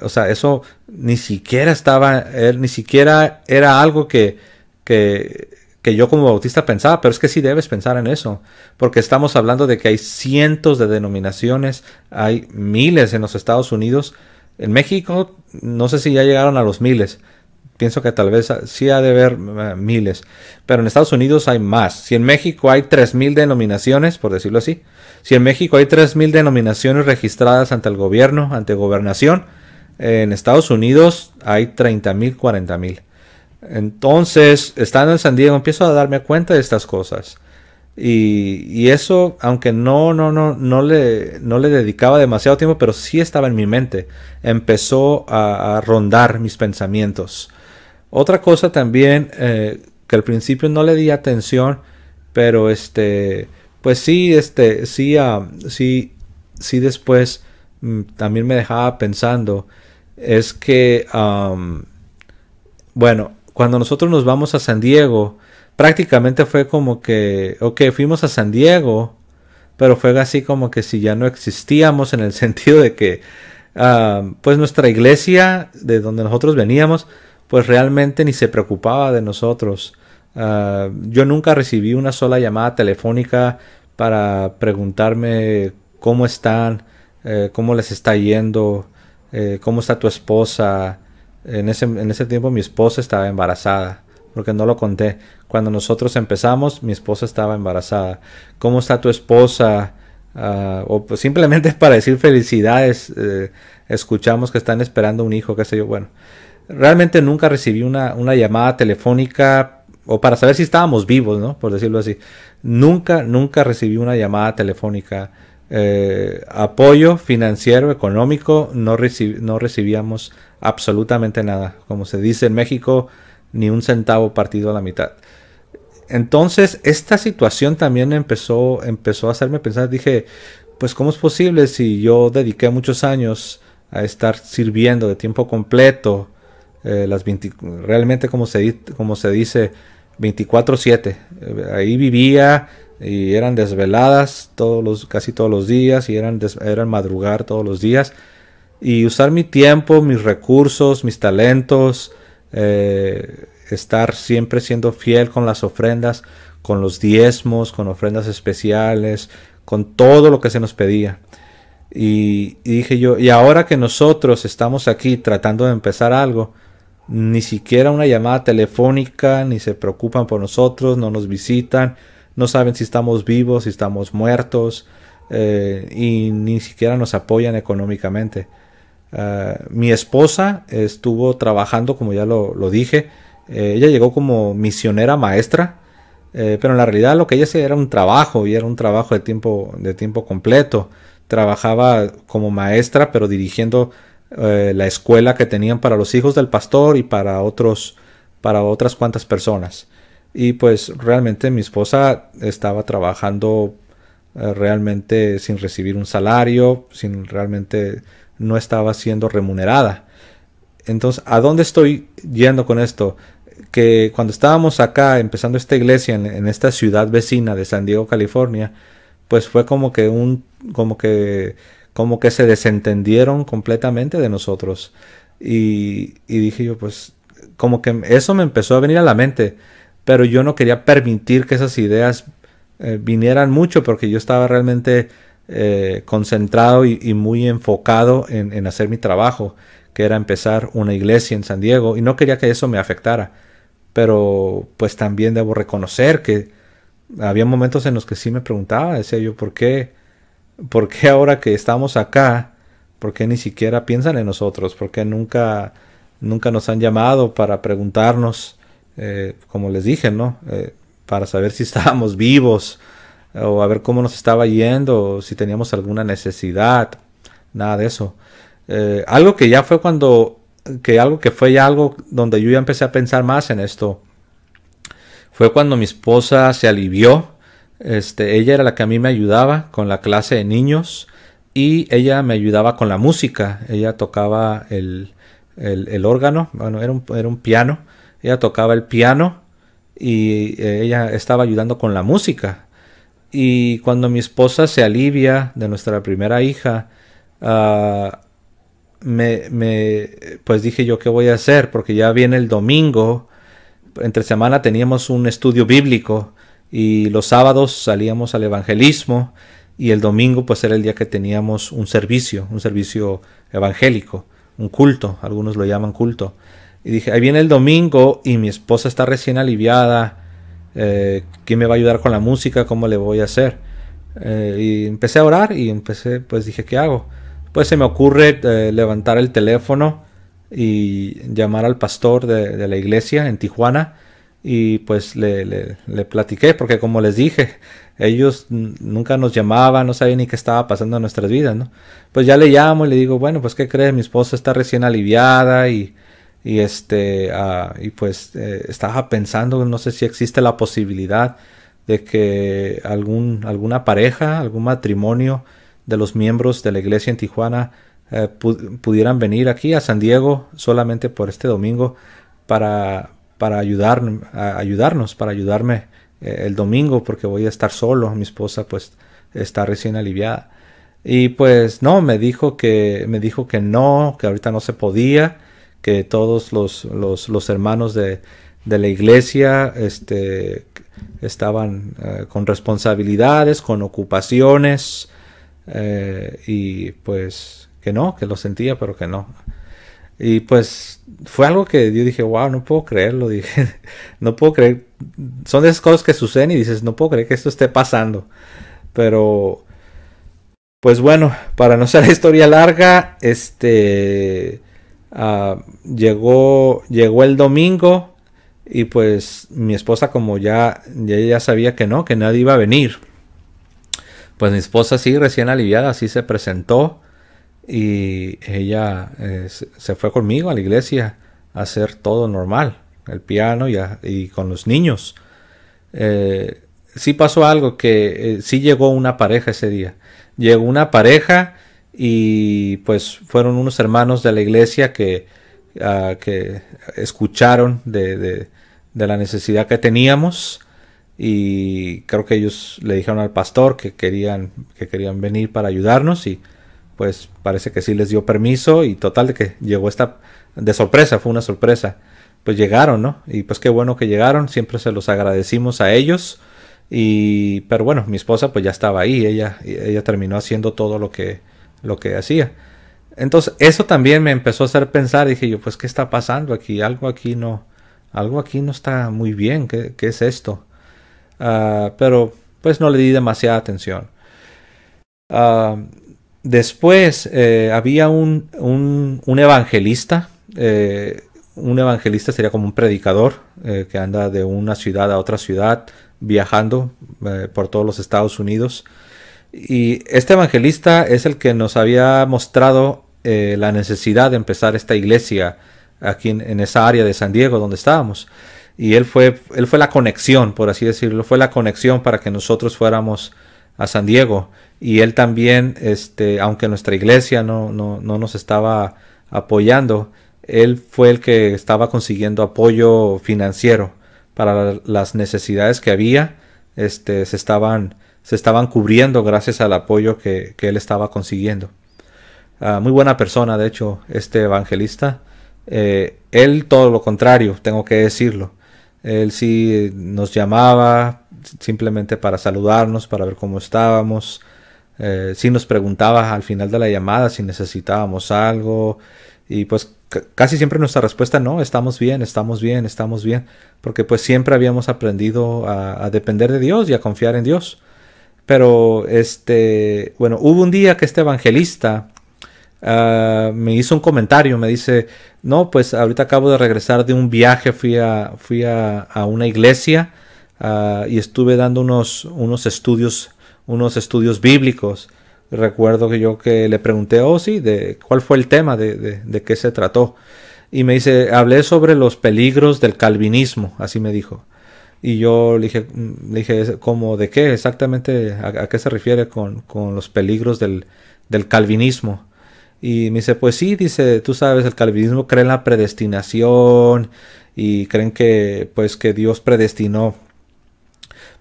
O sea, eso ni siquiera estaba, él, eh, ni siquiera era algo que, que, que yo como bautista pensaba, pero es que sí debes pensar en eso, porque estamos hablando de que hay cientos de denominaciones, hay miles en los Estados Unidos, en México no sé si ya llegaron a los miles, pienso que tal vez ah, sí ha de haber ah, miles, pero en Estados Unidos hay más. Si en México hay 3.000 denominaciones, por decirlo así, si en México hay 3.000 denominaciones registradas ante el gobierno, ante gobernación, en Estados Unidos hay 30.000, 40.000. Entonces, estando en San Diego, empiezo a darme cuenta de estas cosas. Y, eso, aunque no, no, no, no le, no le dedicaba demasiado tiempo, pero sí estaba en mi mente. Empezó a rondar mis pensamientos. Otra cosa también eh, que al principio no le di atención, pero este, pues sí, este, sí, sí, sí después mm, también me dejaba pensando, es que, bueno, cuando nosotros nos vamos a San Diego, prácticamente fue como que, ok, fuimos a San Diego, pero fue así como que si ya no existíamos en el [laughs] sentido de que, pues nuestra iglesia de donde nosotros veníamos, pues realmente ni se preocupaba de nosotros. Ah, yo nunca recibí una sola llamada telefónica para preguntarme cómo están, eh, cómo les está yendo, eh, cómo está tu esposa. En ese, en ese tiempo mi esposa estaba embarazada, porque no lo conté. Cuando nosotros empezamos, mi esposa estaba embarazada. ¿Cómo está tu esposa? Ah, o pues, simplemente [laughs] para decir felicidades, eh, escuchamos que están esperando un hijo, qué sé yo. Bueno, realmente nunca recibí una, llamada telefónica o para saber si estábamos vivos, ¿no? Por decirlo así. Nunca, nunca recibí una llamada telefónica. Eh, apoyo financiero, económico, no, recibíamos absolutamente nada. Como se dice en México, ni un centavo partido a la mitad. Entonces, esta situación también empezó, empezó a hacerme pensar, dije, pues ¿cómo es posible si yo dediqué muchos años a estar sirviendo de tiempo completo? Eh, las realmente como se, como se dice, 24/7. ahí vivía y eran desveladas todos los, casi todos los días y eran, eran madrugar todos los días. Y usar mi tiempo, mis recursos, mis talentos, eh, estar siempre siendo fiel con las ofrendas, con los diezmos, con ofrendas especiales, con todo lo que se nos pedía. y dije yo, y ahora que nosotros estamos aquí tratando de empezar algo, ni siquiera una llamada telefónica, ni se preocupan por nosotros, no nos visitan, no saben si estamos vivos, si estamos muertos, eh, y ni siquiera nos apoyan económicamente. Ah, mi esposa estuvo trabajando, como ya lo, dije, eh, ella llegó como misionera maestra, eh, pero en la realidad lo que ella hacía era un trabajo, y era un trabajo de tiempo, de tiempo completo. Trabajaba como maestra, pero dirigiendo eh, la escuela que tenían para los hijos del pastor y para otros, para otras cuantas personas. Y pues realmente mi esposa estaba trabajando eh, realmente sin recibir un salario, sin realmente no estaba siendo remunerada. Entonces, ¿a dónde estoy yendo con esto? Que cuando estábamos acá empezando esta iglesia en, en esta ciudad vecina de San Diego, California, pues fue como que un como que como que se desentendieron completamente de nosotros. Y, y dije yo, pues, como que eso me empezó a venir a la mente, pero yo no quería permitir que esas ideas eh, vinieran mucho porque yo estaba realmente eh, concentrado y, muy enfocado en, en, hacer mi trabajo, que era empezar una iglesia en San Diego, y no quería que eso me afectara. Pero pues también debo reconocer que había momentos en los que sí me preguntaba, decía yo, ¿por qué? ¿por qué ahora que estamos acá, por qué ni siquiera piensan en nosotros? ¿Por qué nunca, nunca nos han llamado para preguntarnos, eh, como les dije, ¿no? Eh, para saber si [laughs] estábamos vivos o a ver cómo nos estaba yendo, o si teníamos alguna necesidad, nada de eso. Eh, algo que ya fue cuando, que algo que fue algo donde yo ya empecé a pensar más en esto, fue cuando mi esposa se alivió este, ella era la que a mí me ayudaba con la clase de niños y ella me ayudaba con la música. Ella tocaba el, el, órgano, bueno, era un, era un, piano. Ella tocaba el piano y eh, ella estaba ayudando con la música. Y cuando mi esposa se alivia de nuestra primera hija, ah, me, me, pues dije yo qué voy a hacer porque ya viene el domingo. Entre semana teníamos un estudio bíblico y los sábados salíamos al evangelismo y el domingo pues era el día que teníamos un servicio, un servicio evangélico, un culto, algunos lo llaman culto. Y dije, ahí viene el domingo y mi esposa está recién aliviada, eh, ¿quién me va a ayudar con la música? ¿Cómo le voy a hacer? Eh, y empecé a orar y empecé, pues dije, ¿qué hago? Pues se me ocurre eh, levantar el teléfono y llamar al pastor de la iglesia en Tijuana y pues le, le, platiqué, porque como les dije, ellos nunca nos llamaban, no sabían ni qué estaba pasando en nuestras vidas, ¿no? Pues ya le llamo y le digo, bueno, pues qué crees, mi esposa está recién aliviada y, y este, ah, y pues eh, estaba pensando, no sé si existe la posibilidad de que algún, alguna pareja, algún matrimonio de los miembros de la iglesia en Tijuana eh, pudieran venir aquí a San Diego solamente por este domingo para, para ayudarnos, para ayudarme eh, el domingo, porque voy a estar solo, mi esposa pues está recién aliviada. Y pues no, me dijo que, me dijo que no, que ahorita no se podía, que todos los, los, hermanos de, de, la iglesia este, estaban eh, con responsabilidades, con ocupaciones, eh, y pues que no, que lo sentía, pero que no. Y pues fue algo que yo dije, wow, no puedo creerlo, [laughs] dije, no puedo creer, son de esas cosas que suceden y dices, no puedo creer que esto esté pasando. Pero, pues bueno, para no ser la historia larga, este, ah, llegó, llegó el domingo y pues mi esposa como ya, ya, ya sabía que no, que nadie iba a venir, pues mi esposa sí, recién aliviada, así se presentó y ella eh, se fue conmigo a la iglesia a hacer todo normal, el piano y, con los niños. Eh, sí pasó algo que eh, sí llegó una pareja ese día. Llegó una pareja y pues fueron unos hermanos de la iglesia que, ah, que escucharon de, de, la necesidad que teníamos y creo que ellos le dijeron al pastor que querían, que querían venir para ayudarnos y pues parece que sí les dio permiso y total de que llegó esta de sorpresa, fue una sorpresa. Pues llegaron, ¿no? Y pues qué bueno que llegaron, siempre se los agradecimos a ellos. Y pero bueno, mi esposa pues ya estaba ahí, ella ella terminó haciendo todo lo que lo que hacía. Entonces, eso también me empezó a hacer pensar, dije yo, pues qué está pasando aquí, algo aquí no algo aquí no está muy bien, ¿qué, es esto? Ah, pero pues no le di demasiada atención. Ah, Después eh, había un, un, evangelista, eh, un evangelista sería como un predicador eh, que anda de una ciudad a otra ciudad viajando por todos los Estados Unidos. Y este evangelista es el que nos había mostrado la necesidad de empezar esta iglesia aquí en, en, esa área de San Diego donde estábamos. Y él fue, él fue la conexión, por así decirlo, fue la conexión para que nosotros fuéramos a San Diego. Y él también, este, aunque nuestra iglesia no, nos estaba apoyando, él fue el que estaba consiguiendo apoyo financiero para las necesidades que había, este, se estaban, se estaban cubriendo gracias al apoyo que, él estaba consiguiendo. Ah, muy buena persona, de hecho, este evangelista. Eh, él todo lo contrario, tengo que decirlo. Él sí nos llamaba, simplemente para saludarnos, para ver cómo estábamos, eh, si nos preguntaba al final de la llamada si necesitábamos algo y pues casi siempre nuestra respuesta no, estamos bien, estamos bien, estamos bien, porque pues siempre habíamos aprendido a, depender de Dios y a confiar en Dios. Pero este, bueno, hubo un día que este evangelista ah, me hizo un comentario, me dice, no, pues ahorita acabo de regresar de un viaje, fui a, fui a una iglesia Ah, y estuve dando unos, unos estudios, unos estudios bíblicos. Recuerdo que yo que le pregunté, oh sí, de cuál fue el tema, de, qué se trató. Y me dice, hablé sobre los peligros del calvinismo, así me dijo. Y yo le dije, mm, dije ¿cómo de qué exactamente? ¿A, qué se refiere con, los peligros del, calvinismo? Y me dice, pues sí, dice, tú sabes, el calvinismo cree en la predestinación y creen que, pues, que Dios predestinó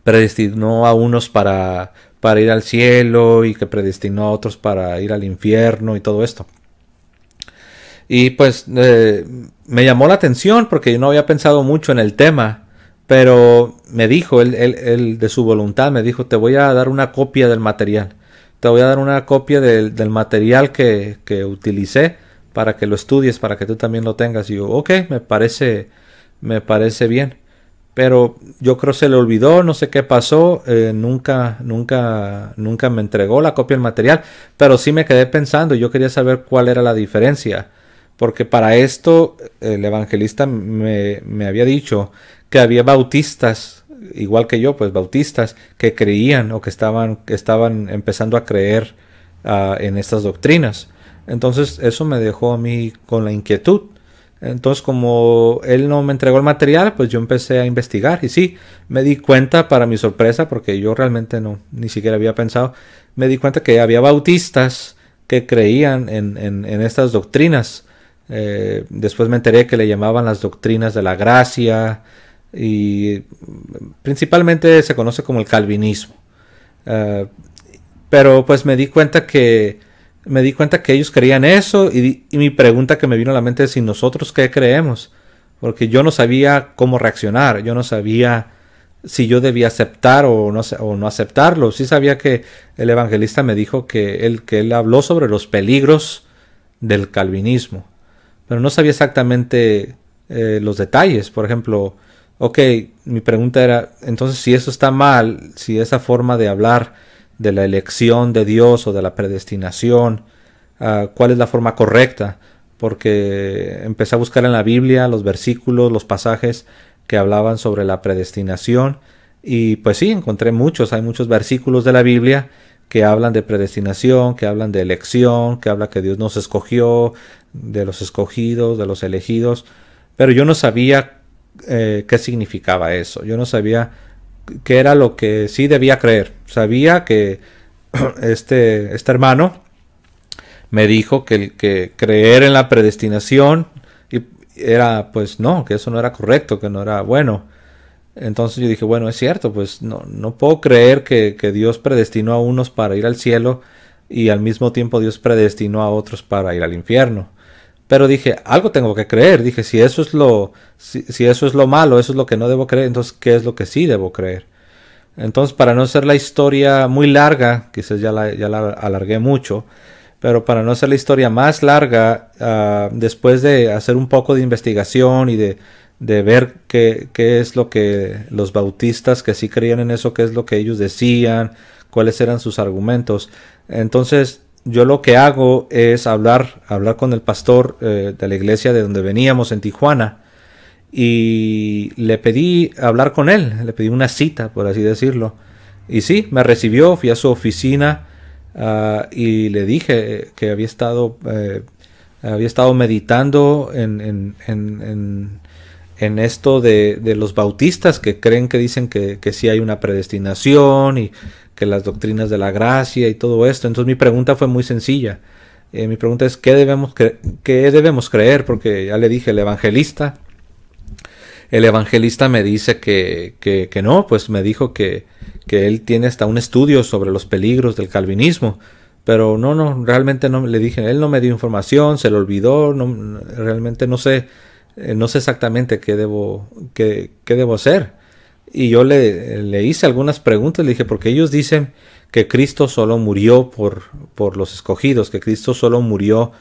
predestinó a unos para, para ir al cielo y que predestinó a otros para ir al infierno y todo esto. Y pues eh, me llamó la atención porque yo no había pensado mucho en el tema, pero me dijo, él, de su voluntad, me dijo, te voy a dar una copia del material, te voy a dar una copia del, material que, que, utilicé para que lo estudies, para que tú también lo tengas. Y yo, ok, me parece, me parece bien. Pero yo creo se le olvidó, no sé qué pasó, eh, nunca, nunca, nunca me entregó la copia del material, pero sí me quedé pensando, yo quería saber cuál era la diferencia, porque para esto eh, el evangelista me, me había dicho que había bautistas, igual que yo, pues bautistas, que creían o que estaban, estaban empezando a creer ah, en estas doctrinas. Entonces eso me dejó a mí con la inquietud entonces, como él no me entregó el material, pues yo empecé a investigar. Y sí, me di cuenta, para mi sorpresa, porque yo realmente no, ni siquiera había pensado, me di cuenta que había bautistas que creían en, estas doctrinas. Eh, después me enteré que le llamaban las doctrinas de la gracia y principalmente se conoce como el calvinismo. Eh, pero pues me di cuenta que me di cuenta que ellos creían eso y, mi pregunta que me vino a la mente es si nosotros qué creemos, porque yo no sabía cómo reaccionar, yo no sabía si yo debía aceptar o no, o no aceptarlo, sí sabía que el evangelista me dijo que él, que él habló sobre los peligros del calvinismo, pero no sabía exactamente eh, los detalles, por ejemplo, ok, mi pregunta era, entonces si eso está mal, si esa forma de hablar de la elección de Dios o de la predestinación, ah, cuál es la forma correcta, porque empecé a buscar en la Biblia los versículos, los pasajes que hablaban sobre la predestinación y pues sí, encontré muchos, hay muchos versículos de la Biblia que hablan de predestinación, que hablan de elección, que habla que Dios nos escogió, de los escogidos, de los elegidos, pero yo no sabía eh, qué significaba eso, yo no sabía que era lo que sí debía creer. Sabía que [clears throat] este, este hermano me dijo que, que creer en la predestinación era, pues no, que eso no era correcto, que no era bueno. Entonces yo dije, bueno, es cierto, pues no, no puedo creer que Dios predestinó a unos para ir al cielo y al mismo tiempo Dios predestinó a otros para ir al infierno. Pero dije, algo tengo que creer. Dije, si eso es lo, si, eso es lo malo, eso es lo que no debo creer, entonces, ¿qué es lo que sí debo creer? Entonces, para no ser la historia muy larga, quizás ya la, ya la alargué mucho, pero para no hacer la historia más larga, ah, después de hacer un poco de investigación y de, ver qué, qué, es lo que los bautistas que sí creían en eso, qué es lo que ellos decían, cuáles eran sus argumentos, entonces yo lo que hago es hablar, hablar con el pastor eh, de la iglesia de donde veníamos en Tijuana y le pedí hablar con él, le pedí una cita, por así decirlo. Y sí, me recibió, fui a su oficina ah, y le dije que había estado, eh, había estado meditando en, esto de, los bautistas que creen que dicen que, que sí hay una predestinación y que las doctrinas de la gracia y todo esto. Entonces mi pregunta fue muy sencilla. Eh, mi pregunta es, ¿qué debemos, debemos creer? Porque ya le dije, el evangelista, el evangelista me dice que, que, no, pues me dijo que, que, él tiene hasta un estudio sobre los peligros del calvinismo. Pero no, no, realmente no le dije, él no me dio información, se lo olvidó, no, realmente no sé, eh, no sé exactamente qué debo, qué, qué debo hacer. Y yo le, hice algunas preguntas, le dije, porque ellos dicen que Cristo solo murió por, los escogidos, que Cristo solo murió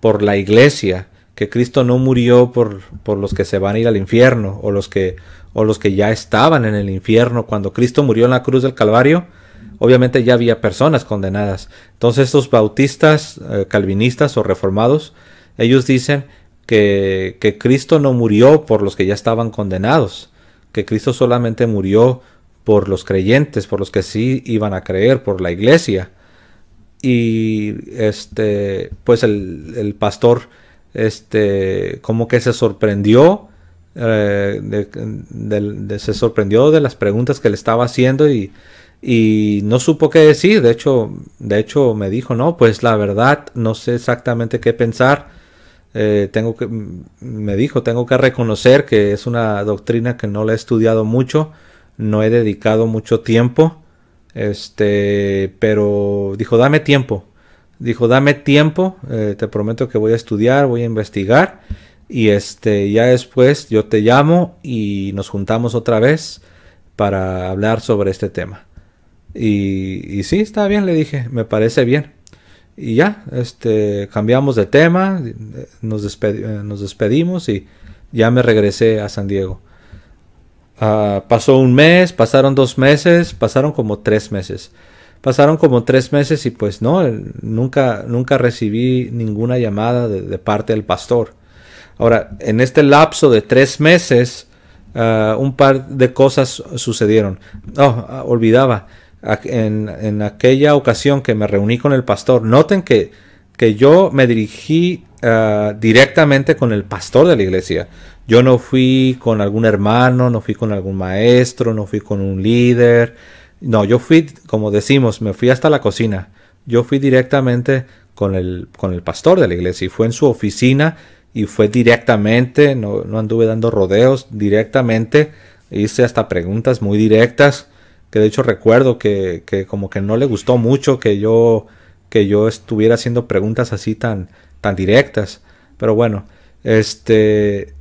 por la iglesia, que Cristo no murió por, los que se van a ir al infierno o los, que, o los que ya estaban en el infierno. Cuando Cristo murió en la cruz del Calvario, obviamente ya había personas condenadas. Entonces estos bautistas, eh, calvinistas o reformados, ellos dicen que, que Cristo no murió por los que ya estaban condenados, que Cristo solamente murió por los creyentes, por los que sí iban a creer, por la iglesia. Y este, pues el, pastor, este, como que se sorprendió, eh, de, se sorprendió de las preguntas que le estaba haciendo y, y no supo qué decir. De hecho, de hecho me dijo, no, pues la verdad, no sé exactamente qué pensar eh, tengo que, me dijo, tengo que reconocer que es una doctrina que no la he estudiado mucho, no he dedicado mucho tiempo, este, pero dijo, dame tiempo, dijo, dame tiempo, eh, te prometo que voy a estudiar, voy a investigar y este, ya después yo te llamo y nos juntamos otra vez para hablar sobre este tema. Y, y sí, está bien, le dije, me parece bien y ya, este, cambiamos de tema, eh, nos, despedimos y ya me regresé a San Diego. Ah, pasó un mes, pasaron dos meses, pasaron como tres meses. Pasaron como tres meses y pues no, nunca, nunca recibí ninguna llamada de, parte del pastor. Ahora, en este lapso de tres meses, ah, un par de cosas sucedieron. Oh, ah, olvidaba en, aquella ocasión que me reuní con el pastor, noten que, que yo me dirigí ah, directamente con el pastor de la iglesia. Yo no fui con algún hermano, no fui con algún maestro, no fui con un líder. No, yo fui, como decimos, me fui hasta la cocina. Yo fui directamente con el, con el pastor de la iglesia y fue en su oficina y fue directamente, no, no anduve dando rodeos, directamente hice hasta preguntas muy directas que de hecho recuerdo que, como que no le gustó mucho que yo, que yo estuviera haciendo preguntas así tan, tan directas. Pero bueno, este...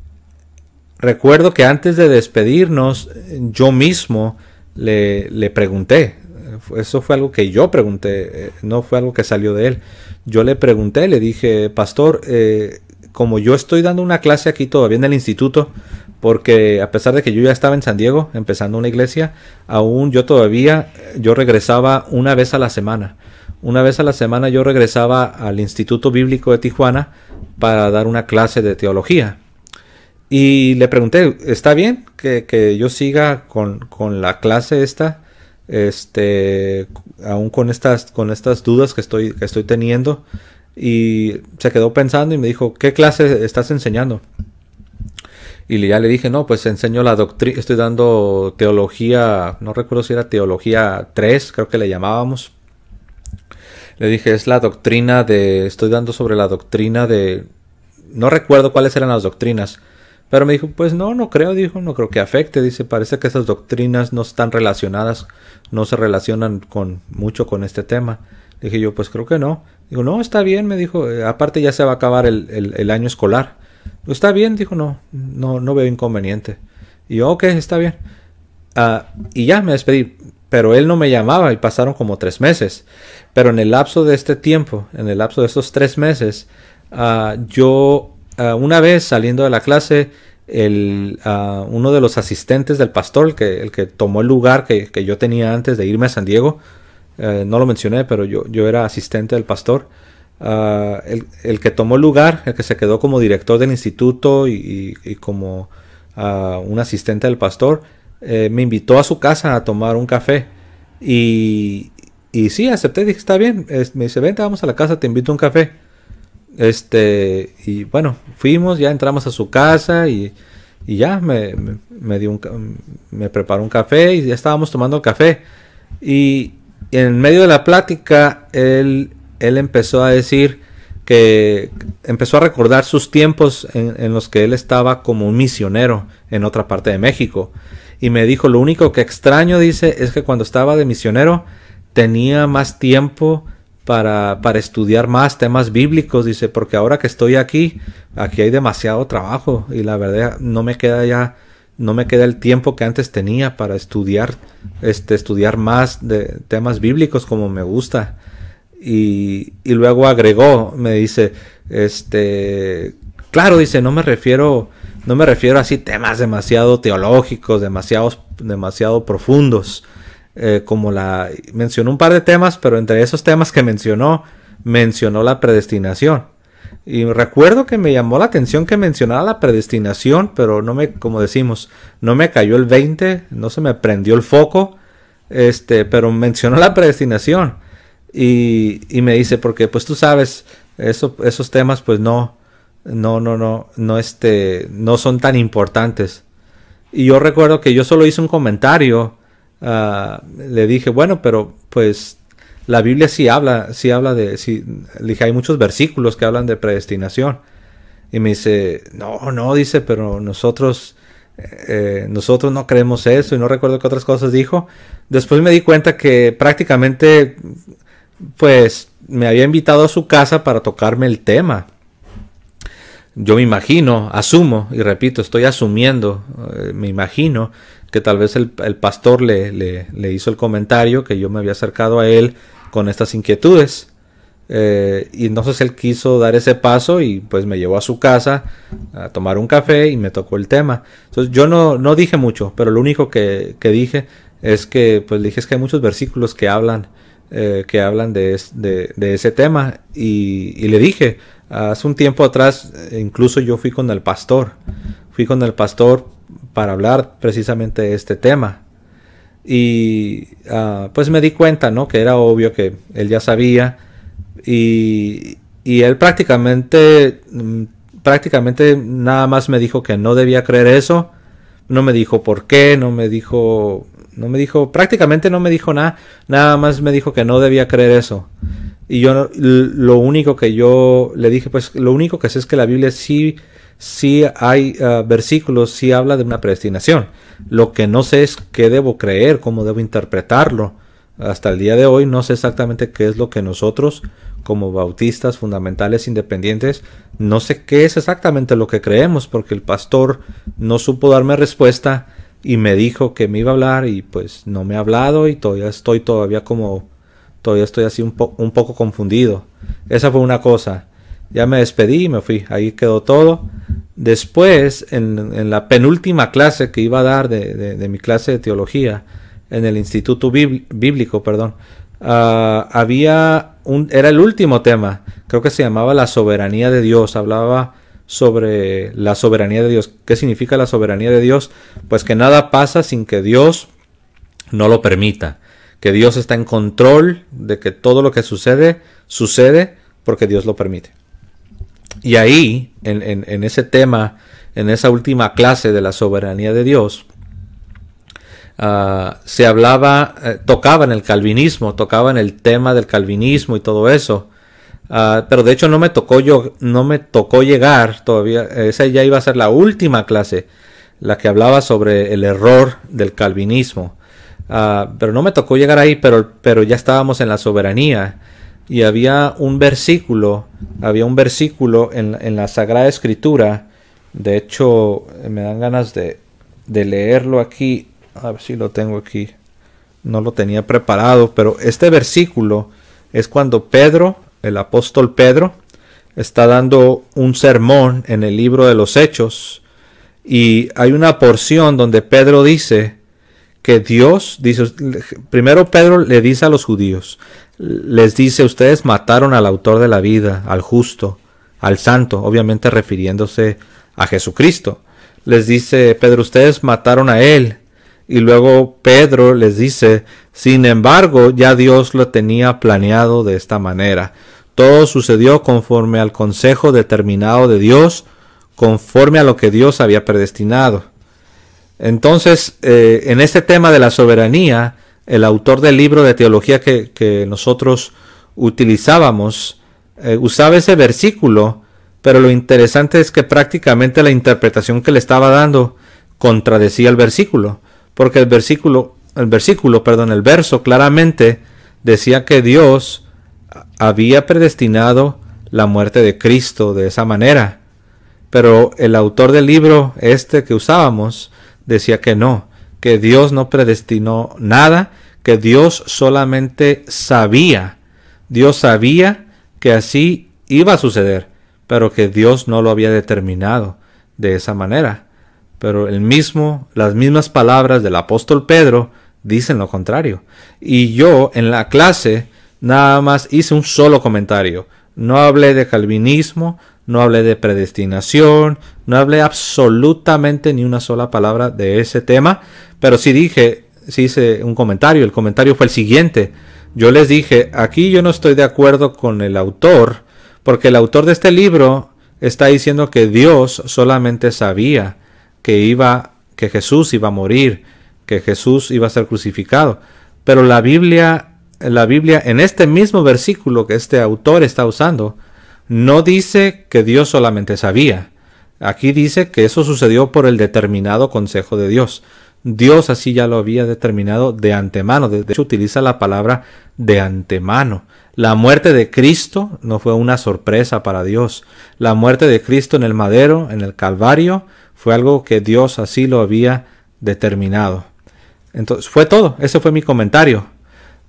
Recuerdo que antes de despedirnos, yo mismo le, le pregunté, eso fue algo que yo pregunté, eh, no fue algo que salió de él. Yo le pregunté, le dije, pastor, eh, como yo estoy dando una clase aquí todavía en el instituto, porque a pesar de que yo ya estaba en San Diego empezando una iglesia, aún yo todavía, yo regresaba una vez a la semana. Una vez a la semana yo regresaba al Instituto Bíblico de Tijuana para dar una clase de teología. Y le pregunté, ¿está bien que, yo siga con, la clase esta? Este, aún con estas, con estas dudas que estoy, que estoy teniendo. Y se quedó pensando y me dijo, ¿qué clase estás enseñando? Y ya le dije, no, pues enseño la doctrina, estoy dando teología, no recuerdo si era teología 3, creo que le llamábamos. Le dije, es la doctrina de, estoy dando sobre la doctrina de, no recuerdo cuáles eran las doctrinas. Pero me dijo, pues no, no creo, dijo, no creo que afecte. Dice, parece que esas doctrinas no están relacionadas, no se relacionan con mucho con este tema. Dije yo, pues creo que no. Digo, no, está bien, me dijo, eh, aparte ya se va a acabar el año escolar. Está bien, dijo, no, no, no veo inconveniente. Y yo, ok, está bien. Ah, y ya me despedí, pero él no me llamaba y pasaron como tres meses. Pero en el lapso de este tiempo, en el lapso de estos tres meses, ah, yo ah, una vez saliendo de la clase, el, uno de los asistentes del pastor, el que, el que tomó el lugar que, yo tenía antes de irme a San Diego, eh, no lo mencioné, pero yo, yo era asistente del pastor, Ah, el, que tomó lugar, el que se quedó como director del instituto y, como ah, un asistente del pastor, eh, me invitó a su casa a tomar un café. Y, y sí, acepté, dije, está bien. me dice, vente, vamos a la casa, te invito a un café. Este, y bueno, fuimos, ya entramos a su casa y, ya me, me, dio me preparó un café y ya estábamos tomando el café. Y en medio de la plática, él él empezó a decir que empezó a recordar sus tiempos en, los que él estaba como un misionero en otra parte de México. Y me dijo, lo único que extraño, dice, es que cuando estaba de misionero tenía más tiempo para, para estudiar más temas bíblicos, dice, porque ahora que estoy aquí, aquí hay demasiado trabajo y la verdad no me queda ya no me queda el tiempo que antes tenía para estudiar, este, estudiar más de temas bíblicos como me gusta. Y, luego agregó, me dice, este, claro, dice, no me refiero, no me refiero a así temas demasiado teológicos, demasiado profundos, eh, como la, mencionó un par de temas, pero entre esos temas que mencionó, mencionó la predestinación. Y recuerdo que me llamó la atención que mencionara la predestinación, pero no me, como decimos, no me cayó el 20, no se me prendió el foco, este, pero mencionó la predestinación. Y, me dice, porque pues tú sabes, esos temas pues no, no, no, no, no, este, no son tan importantes. Y yo recuerdo que yo solo hice un comentario, ah, le dije, bueno, pero pues la Biblia sí habla, sí habla de, le dije, hay muchos versículos que hablan de predestinación. Y me dice, no, no, dice, pero nosotros, eh, nosotros no creemos eso y no recuerdo qué otras cosas dijo. Después me di cuenta que prácticamente pues me había invitado a su casa para tocarme el tema. Yo me imagino, asumo, y repito, estoy asumiendo, eh, me imagino que tal vez el, pastor le, hizo el comentario que yo me había acercado a él con estas inquietudes. Eh, y entonces él quiso dar ese paso y pues me llevó a su casa a tomar un café y me tocó el tema. Entonces yo no, dije mucho, pero lo único que, dije es que pues dije es que hay muchos versículos que hablan eh, que hablan de, de, ese tema y, le dije, hace un tiempo atrás eh, incluso yo fui con el pastor, fui con el pastor para hablar precisamente de este tema y ah, pues me di cuenta, ¿no? Que era obvio que él ya sabía y, y él prácticamente, mm, prácticamente nada más me dijo que no debía creer eso, no me dijo por qué, no me dijo no me dijo, prácticamente no me dijo nada, nada más me dijo que no debía creer eso. Y yo lo único que yo le dije, pues lo único que sé es que la Biblia sí, sí hay ah, versículos, sí habla de una predestinación. Lo que no sé es qué debo creer, cómo debo interpretarlo. Hasta el día de hoy no sé exactamente qué es lo que nosotros, como bautistas fundamentales independientes, no sé qué es exactamente lo que creemos, porque el pastor no supo darme respuesta y me dijo que me iba a hablar y pues no me ha hablado y todavía estoy todavía como todavía estoy así un, un poco confundido. Esa fue una cosa. Ya me despedí y me fui. Ahí quedó todo. Después, en, en la penúltima clase que iba a dar de, de, mi clase de teología en el Instituto Bíblico, perdón, ah, había un, era el último tema. Creo que se llamaba la soberanía de Dios. Hablaba sobre la soberanía de Dios. ¿Qué significa la soberanía de Dios? Pues que nada pasa sin que Dios no lo permita, que Dios está en control de que todo lo que sucede sucede porque Dios lo permite. Y ahí, en, ese tema, en esa última clase de la soberanía de Dios, ah, se hablaba, eh, tocaba en el calvinismo, tocaba en el tema del calvinismo y todo eso. Ah, pero de hecho no me tocó yo, no me tocó llegar todavía. Esa ya iba a ser la última clase, la que hablaba sobre el error del calvinismo. Ah, pero no me tocó llegar ahí, pero, pero ya estábamos en la soberanía. Y había un versículo, había un versículo en, la Sagrada Escritura. De hecho, me dan ganas de, de leerlo aquí. A ver si lo tengo aquí. No lo tenía preparado, pero este versículo es cuando Pedro el apóstol Pedro está dando un sermón en el libro de los Hechos y hay una porción donde Pedro dice que Dios, dice, primero Pedro le dice a los judíos, les dice, ustedes mataron al autor de la vida, al justo, al santo, obviamente refiriéndose a Jesucristo. Les dice, Pedro, ustedes mataron a él. Y luego Pedro les dice, sin embargo, ya Dios lo tenía planeado de esta manera. Todo sucedió conforme al consejo determinado de Dios, conforme a lo que Dios había predestinado. Entonces, eh, en este tema de la soberanía, el autor del libro de teología que, nosotros utilizábamos eh, usaba ese versículo, pero lo interesante es que prácticamente la interpretación que le estaba dando contradecía el versículo, porque el versículo, el versículo, perdón, el verso claramente decía que Dios había predestinado la muerte de Cristo de esa manera, pero el autor del libro este que usábamos decía que no, que Dios no predestinó nada, que Dios solamente sabía, Dios sabía que así iba a suceder, pero que Dios no lo había determinado de esa manera. Pero el mismo, las mismas palabras del apóstol Pedro dicen lo contrario. Y yo en la clase Nada más hice un solo comentario. No hablé de calvinismo, no hablé de predestinación, no hablé absolutamente ni una sola palabra de ese tema, pero sí dije, sí hice un comentario. El comentario fue el siguiente. Yo les dije, aquí yo no estoy de acuerdo con el autor, porque el autor de este libro está diciendo que Dios solamente sabía que iba que Jesús iba a morir, que Jesús iba a ser crucificado, pero la Biblia la Biblia en este mismo versículo que este autor está usando, no dice que Dios solamente sabía. Aquí dice que eso sucedió por el determinado consejo de Dios. Dios así ya lo había determinado de antemano. De hecho, utiliza la palabra de antemano. La muerte de Cristo no fue una sorpresa para Dios. La muerte de Cristo en el madero, en el Calvario, fue algo que Dios así lo había determinado. Entonces, fue todo. Ese fue mi comentario.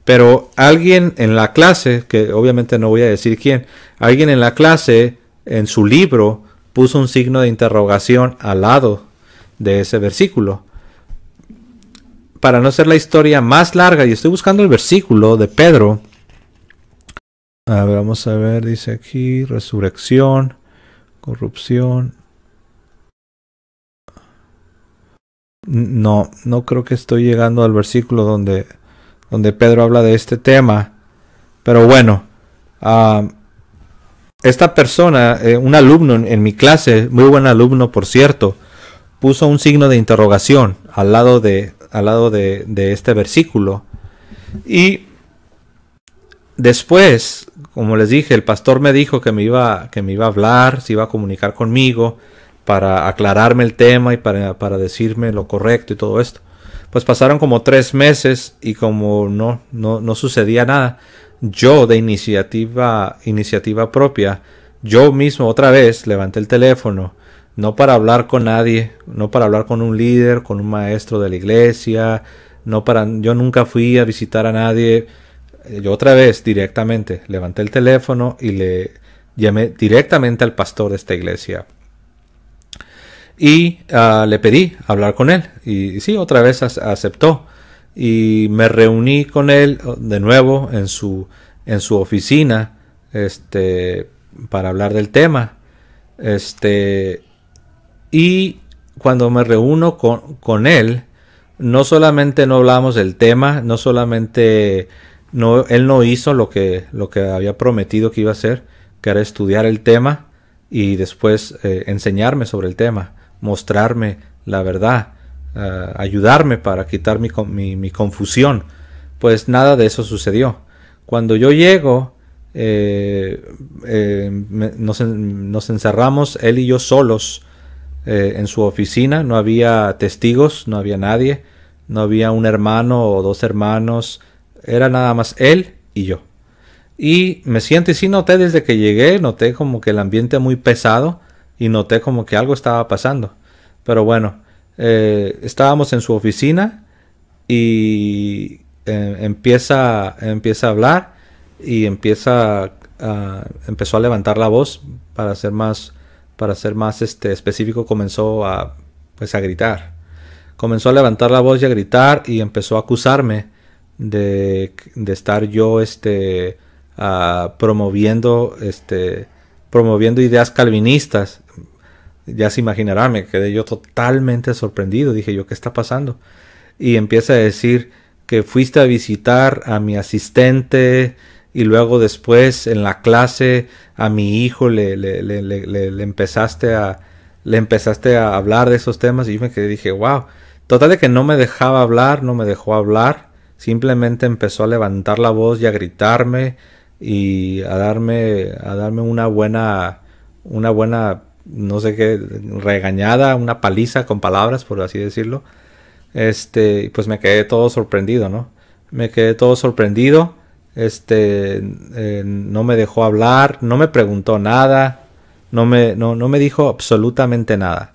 Pero alguien en la clase, que obviamente no voy a decir quién, alguien en la clase, en su libro, puso un signo de interrogación al lado de ese versículo. Para no ser la historia más larga, y estoy buscando el versículo de Pedro. A ver, vamos a ver, dice aquí, resurrección, corrupción. No, no creo que estoy llegando al versículo donde donde Pedro habla de este tema. Pero bueno, ah, esta persona, eh, un alumno en, mi clase, muy buen alumno por cierto, puso un signo de interrogación al lado de, al lado de, este versículo. Y después, como les dije, el pastor me dijo que me iba, que me iba a hablar, se iba a comunicar conmigo para aclararme el tema y para, para decirme lo correcto y todo esto. Pues pasaron como tres meses y como no, no, no sucedía nada, yo de iniciativa, iniciativa propia, yo mismo otra vez levanté el teléfono, no para hablar con nadie, no para hablar con un líder, con un maestro de la iglesia, no para, yo nunca fui a visitar a nadie, eh, yo otra vez directamente levanté el teléfono y le llamé directamente al pastor de esta iglesia y ah, le pedí hablar con él. Y, sí, otra vez aceptó. Y me reuní con él oh, de nuevo en su, en su oficina este, para hablar del tema. Este, y cuando me reúno con, él, no solamente no hablamos del tema, no solamente no, él no hizo lo que, lo que había prometido que iba a hacer, que era estudiar el tema y después eh, enseñarme sobre el tema mostrarme la verdad, eh, ayudarme para quitar mi, mi, confusión. Pues nada de eso sucedió. Cuando yo llego, eh, eh, nos, encerramos él y yo solos en su oficina. No había testigos, no había nadie, no había un hermano o dos hermanos. Era nada más él y yo. Y me siento y sí noté desde que llegué, noté como que el ambiente muy pesado y noté como que algo estaba pasando. Pero bueno, eh, estábamos en su oficina y eh, empieza, empieza a hablar y empieza empezó a levantar la voz para ser más para ser más este específico comenzó a pues, a gritar comenzó a levantar la voz y a gritar y empezó a acusarme de, estar yo este ah, promoviendo este promoviendo ideas calvinistas ya se imaginará, me quedé yo totalmente sorprendido. Dije yo, ¿qué está pasando? Y empieza a decir que fuiste a visitar a mi asistente y luego después en la clase a mi hijo le, le, empezaste a le empezaste a hablar de esos temas y yo me quedé dije, wow. Total de que no me dejaba hablar, no me dejó hablar. Simplemente empezó a levantar la voz y a gritarme y a darme, a darme una buena, una buena no sé qué, regañada, una paliza con palabras, por así decirlo. Este, pues me quedé todo sorprendido, ¿no? Me quedé todo sorprendido. Este, eh, no me dejó hablar, no me preguntó nada, no me, no, no me dijo absolutamente nada.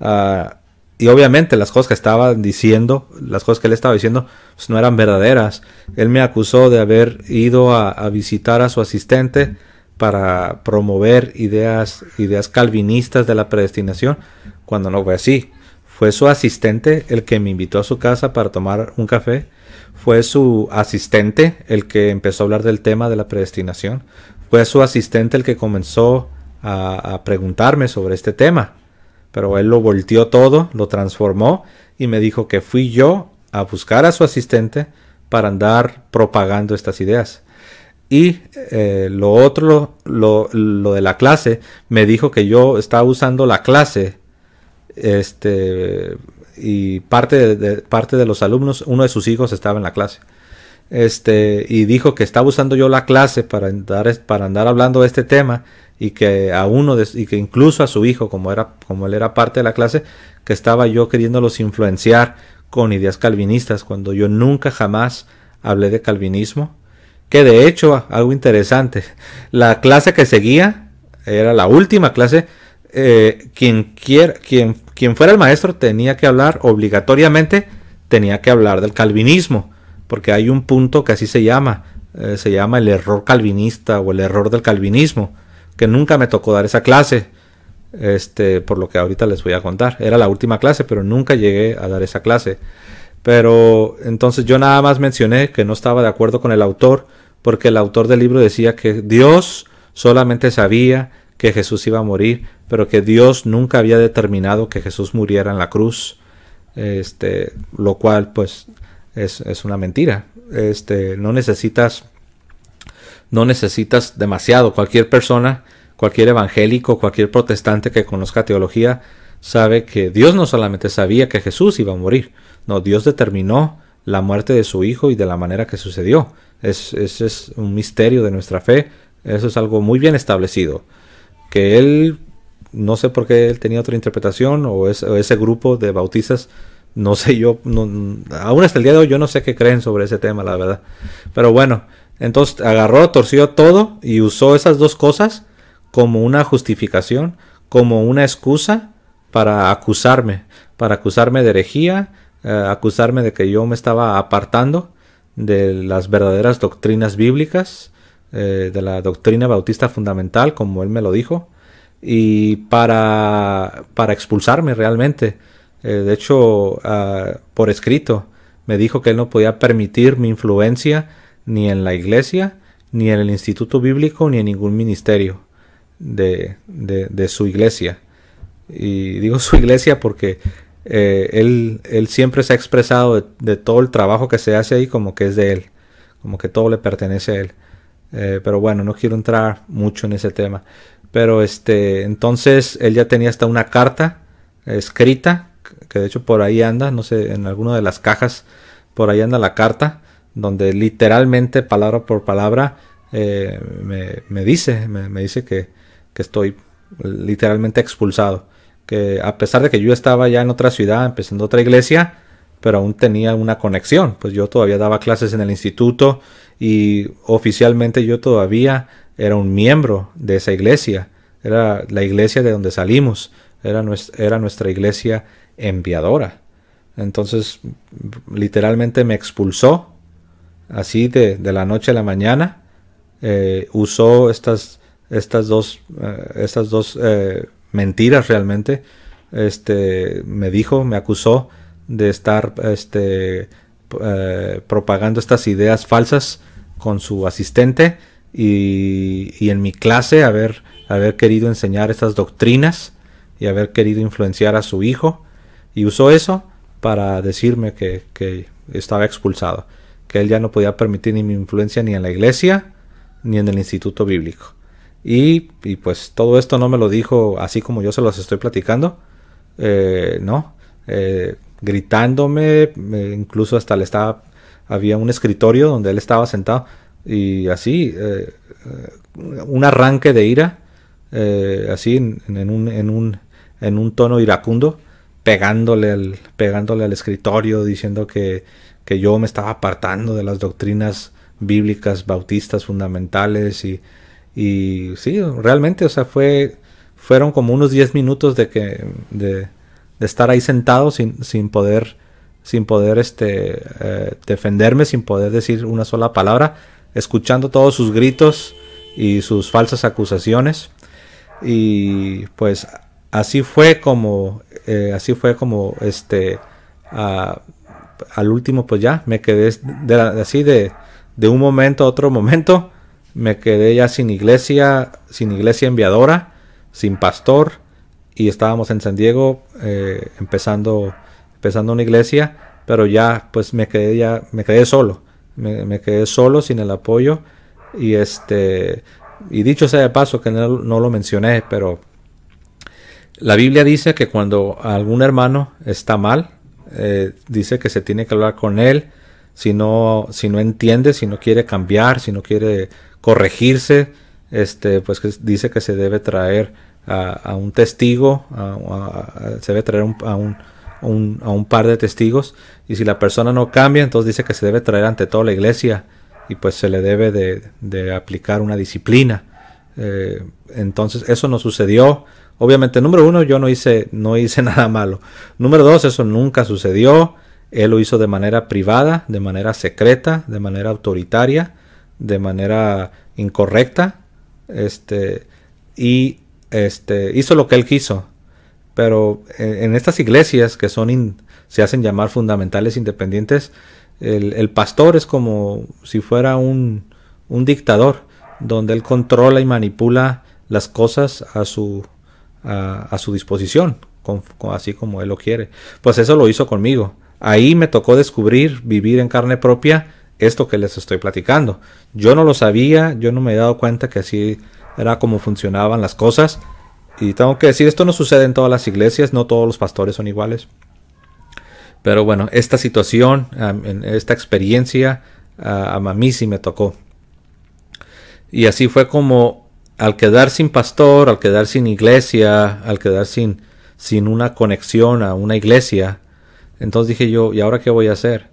Ah, y obviamente las cosas que estaba diciendo, las cosas que él estaba diciendo, pues no eran verdaderas. Él me acusó de haber ido a visitar a su asistente para promover ideas, ideas calvinistas de la predestinación, cuando no fue así. Fue su asistente el que me invitó a su casa para tomar un café. Fue su asistente el que empezó a hablar del tema de la predestinación. Fue su asistente el que comenzó a, a preguntarme sobre este tema. Pero él lo volteó todo, lo transformó y me dijo que fui yo a buscar a su asistente para andar propagando estas ideas. Y eh, lo otro, lo, de la clase, me dijo que yo estaba usando la clase. Este, y parte de, parte de los alumnos, uno de sus hijos estaba en la clase. Este, y dijo que estaba usando yo la clase para andar, para andar hablando de este tema y que a uno y que incluso a su hijo como era como él era parte de la clase que estaba yo queriéndolos influenciar con ideas calvinistas cuando yo nunca jamás hablé de calvinismo que de hecho, algo interesante, la clase que seguía era la última clase. Eh, quien, quien, quien fuera el maestro tenía que hablar obligatoriamente, tenía que hablar del calvinismo, porque hay un punto que así se llama, eh, se llama el error calvinista o el error del calvinismo, que nunca me tocó dar esa clase, este, por lo que ahorita les voy a contar. Era la última clase, pero nunca llegué a dar esa clase. Pero entonces yo nada más mencioné que no estaba de acuerdo con el autor porque el autor del libro decía que Dios solamente sabía que Jesús iba a morir, pero que Dios nunca había determinado que Jesús muriera en la cruz, este, lo cual pues es, una mentira. Este, no necesitas, no necesitas demasiado. Cualquier persona, cualquier evangélico, cualquier protestante que conozca teología, sabe que Dios no solamente sabía que Jesús iba a morir, no, Dios determinó la muerte de su hijo y de la manera que sucedió. Es, es, un misterio de nuestra fe. Eso es algo muy bien establecido. Que él, no sé por qué él tenía otra interpretación o, ese grupo de bautistas, no sé yo, aún hasta el día de hoy yo no sé qué creen sobre ese tema, la verdad. Pero bueno, entonces agarró, torció todo y usó esas dos cosas como una justificación, como una excusa para acusarme, para acusarme de herejía, eh, acusarme de que yo me estaba apartando de las verdaderas doctrinas bíblicas, eh, de la doctrina bautista fundamental, como él me lo dijo, y para, para expulsarme realmente. Eh, de hecho, ah, por escrito, me dijo que él no podía permitir mi influencia ni en la iglesia, ni en el instituto bíblico, ni en ningún ministerio de, de su iglesia. Y digo su iglesia porque eh, él, él, siempre se ha expresado de, todo el trabajo que se hace ahí como que es de él, como que todo le pertenece a él. Eh, pero bueno, no quiero entrar mucho en ese tema. Pero este, entonces él ya tenía hasta una carta escrita, que de hecho por ahí anda, no sé, en alguna de las cajas, por ahí anda la carta, donde literalmente, palabra por palabra, eh, me, dice, me, dice que, estoy literalmente expulsado que a pesar de que yo estaba ya en otra ciudad, empezando otra iglesia, pero aún tenía una conexión, pues yo todavía daba clases en el instituto y oficialmente yo todavía era un miembro de esa iglesia, era la iglesia de donde salimos, era nuestra, iglesia enviadora. Entonces, literalmente me expulsó así de, la noche a la mañana, eh, usó estas, estas dos, eh, estas dos eh, mentiras realmente, este, me dijo, me acusó de estar este, eh, propagando estas ideas falsas con su asistente y, en mi clase haber, haber querido enseñar estas doctrinas y haber querido influenciar a su hijo y usó eso para decirme que, que estaba expulsado, que él ya no podía permitir ni mi influencia ni en la iglesia ni en el instituto bíblico. Y, pues todo esto no me lo dijo así como yo se los estoy platicando, eh, ¿no? Eh, gritándome, incluso hasta le estaba, había un escritorio donde él estaba sentado y así, eh, un arranque de ira, así en, un, en, un, en, un, tono iracundo, pegándole al, pegándole al escritorio, diciendo que, que yo me estaba apartando de las doctrinas bíblicas bautistas fundamentales y y sí, realmente, o sea, fue, fueron como unos 10 minutos de que, de, estar ahí sentado sin, poder, sin poder, este, eh, defenderme, sin poder decir una sola palabra, escuchando todos sus gritos y sus falsas acusaciones. Y pues así fue como, eh, así fue como, este, al último, pues ya, me quedé así de, de un momento a otro momento me quedé ya sin iglesia, sin iglesia enviadora, sin pastor, y estábamos en San Diego eh, empezando, empezando una iglesia, pero ya pues me quedé ya, me quedé solo, me, quedé solo sin el apoyo, y este, y dicho sea de paso que no, lo mencioné, pero la Biblia dice que cuando algún hermano está mal, eh, dice que se tiene que hablar con él, si no, si no entiende, si no quiere cambiar, si no quiere corregirse, este, pues que dice que se debe traer a, un testigo, se debe traer un, a, un, par de testigos, y si la persona no cambia, entonces dice que se debe traer ante toda la iglesia y pues se le debe de, aplicar una disciplina. Eh, entonces eso no sucedió. Obviamente, número uno, yo no hice, no hice [laughs] nada malo. Número dos, eso nunca sucedió. Él lo hizo de manera privada, de manera secreta, de manera autoritaria de manera incorrecta, este, y este, hizo lo que él quiso. Pero eh, en, estas iglesias que son se hacen llamar fundamentales independientes, el, pastor es como si fuera un, un dictador, donde él controla y manipula las cosas a su, a, su disposición, así como él lo quiere. Pues eso lo hizo conmigo. Ahí me tocó descubrir, vivir en carne propia, esto que les estoy platicando. Yo no lo sabía, yo no me he dado cuenta que así era como funcionaban las cosas. Y tengo que decir, esto no sucede en todas las iglesias, no todos los pastores son iguales. Pero bueno, esta situación, esta experiencia, a mí sí me tocó. Y así fue como al quedar sin pastor, al quedar sin iglesia, al quedar sin, sin una conexión a una iglesia, entonces dije yo, ¿y ahora qué voy a hacer?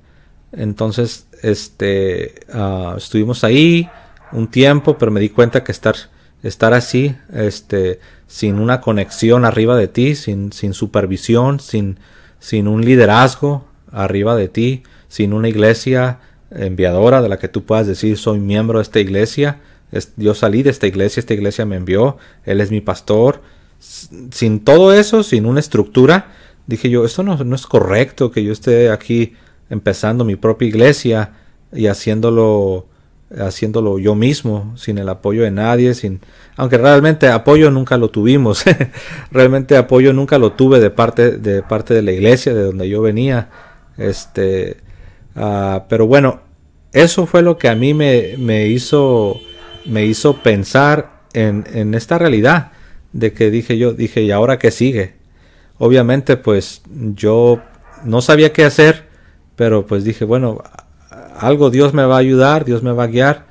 Entonces este, ah, estuvimos ahí un tiempo, pero me di cuenta que estar, estar así, este, sin una conexión arriba de ti, sin, sin supervisión, sin, sin un liderazgo arriba de ti, sin una iglesia enviadora de la que tú puedas decir soy miembro de esta iglesia, yo salí de esta iglesia, esta iglesia me envió, él es mi pastor, sin todo eso, sin una estructura, dije yo, esto no, no es correcto que yo esté aquí empezando mi propia iglesia y haciéndolo haciéndolo yo mismo, sin el apoyo de nadie, sin aunque realmente apoyo nunca lo tuvimos. [laughs] realmente apoyo nunca lo tuve de parte de parte de la iglesia de donde yo venía. Este ah, pero bueno, eso fue lo que a mí me, hizo me hizo pensar en, en, esta realidad de que dije yo, dije, ¿y ahora qué sigue? Obviamente pues yo no sabía qué hacer, pero pues dije, bueno, algo Dios me va a ayudar, Dios me va a guiar,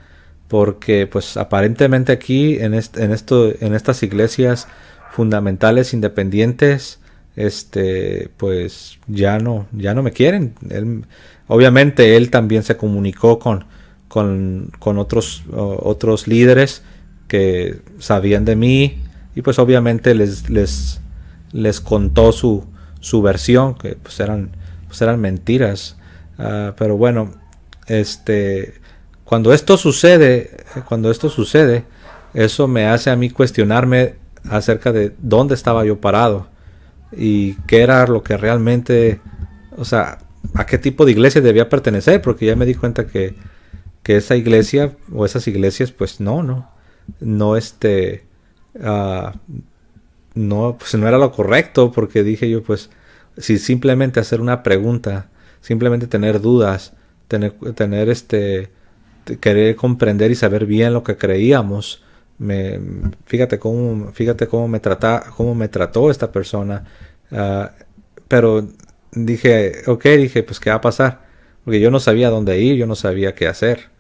porque pues aparentemente aquí en, esto, en estas iglesias fundamentales independientes, este, pues ya no, ya no me quieren. obviamente él también se comunicó con, con, otros, otros líderes que sabían de mí y pues obviamente les, les, les contó su, su versión, que pues eran, pues, mentiras. Ah, pero bueno, este, cuando esto sucede, cuando esto sucede, eso me hace a mí cuestionarme acerca de dónde estaba yo parado y qué era lo que realmente, o sea, a qué tipo de iglesia debía pertenecer, porque ya me di cuenta que, que esa iglesia o esas iglesias, pues no, no, no este, ah, no, pues no era lo correcto, porque dije yo, pues, si simplemente hacer una pregunta, simplemente tener dudas, tener, este, querer comprender y saber bien lo que creíamos. Me, fíjate cómo, fíjate cómo me trata, cómo me trató esta persona. Ah, pero dije, ok, dije, pues qué va a pasar, porque yo no sabía dónde ir, yo no sabía qué hacer.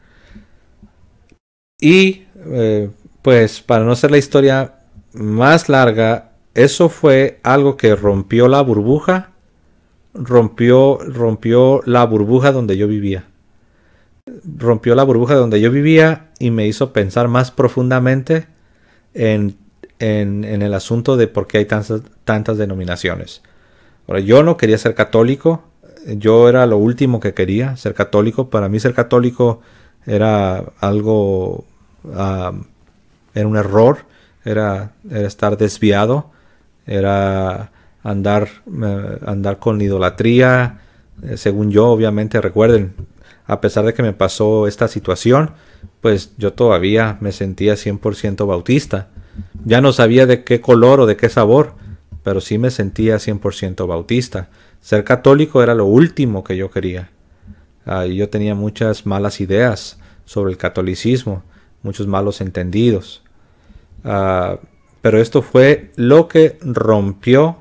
Y eh, pues para no hacer la historia más larga, eso fue algo que rompió la burbuja rompió, rompió la burbuja donde yo vivía. Rompió la burbuja donde yo vivía y me hizo pensar más profundamente en, en, el asunto de por qué hay tantas, tantas denominaciones. Ahora, yo no quería ser católico, yo era lo último que quería, ser católico. Para mí ser católico era algo, era un error, era estar desviado, era andar, eh, andar con idolatría, eh, según yo, obviamente, recuerden, a pesar de que me pasó esta situación, pues yo todavía me sentía 100% bautista. Ya no sabía de qué color o de qué sabor, pero sí me sentía 100% bautista. Ser católico era lo último que yo quería. Ah, yo tenía muchas malas ideas sobre el catolicismo, muchos malos entendidos. Ah, pero esto fue lo que rompió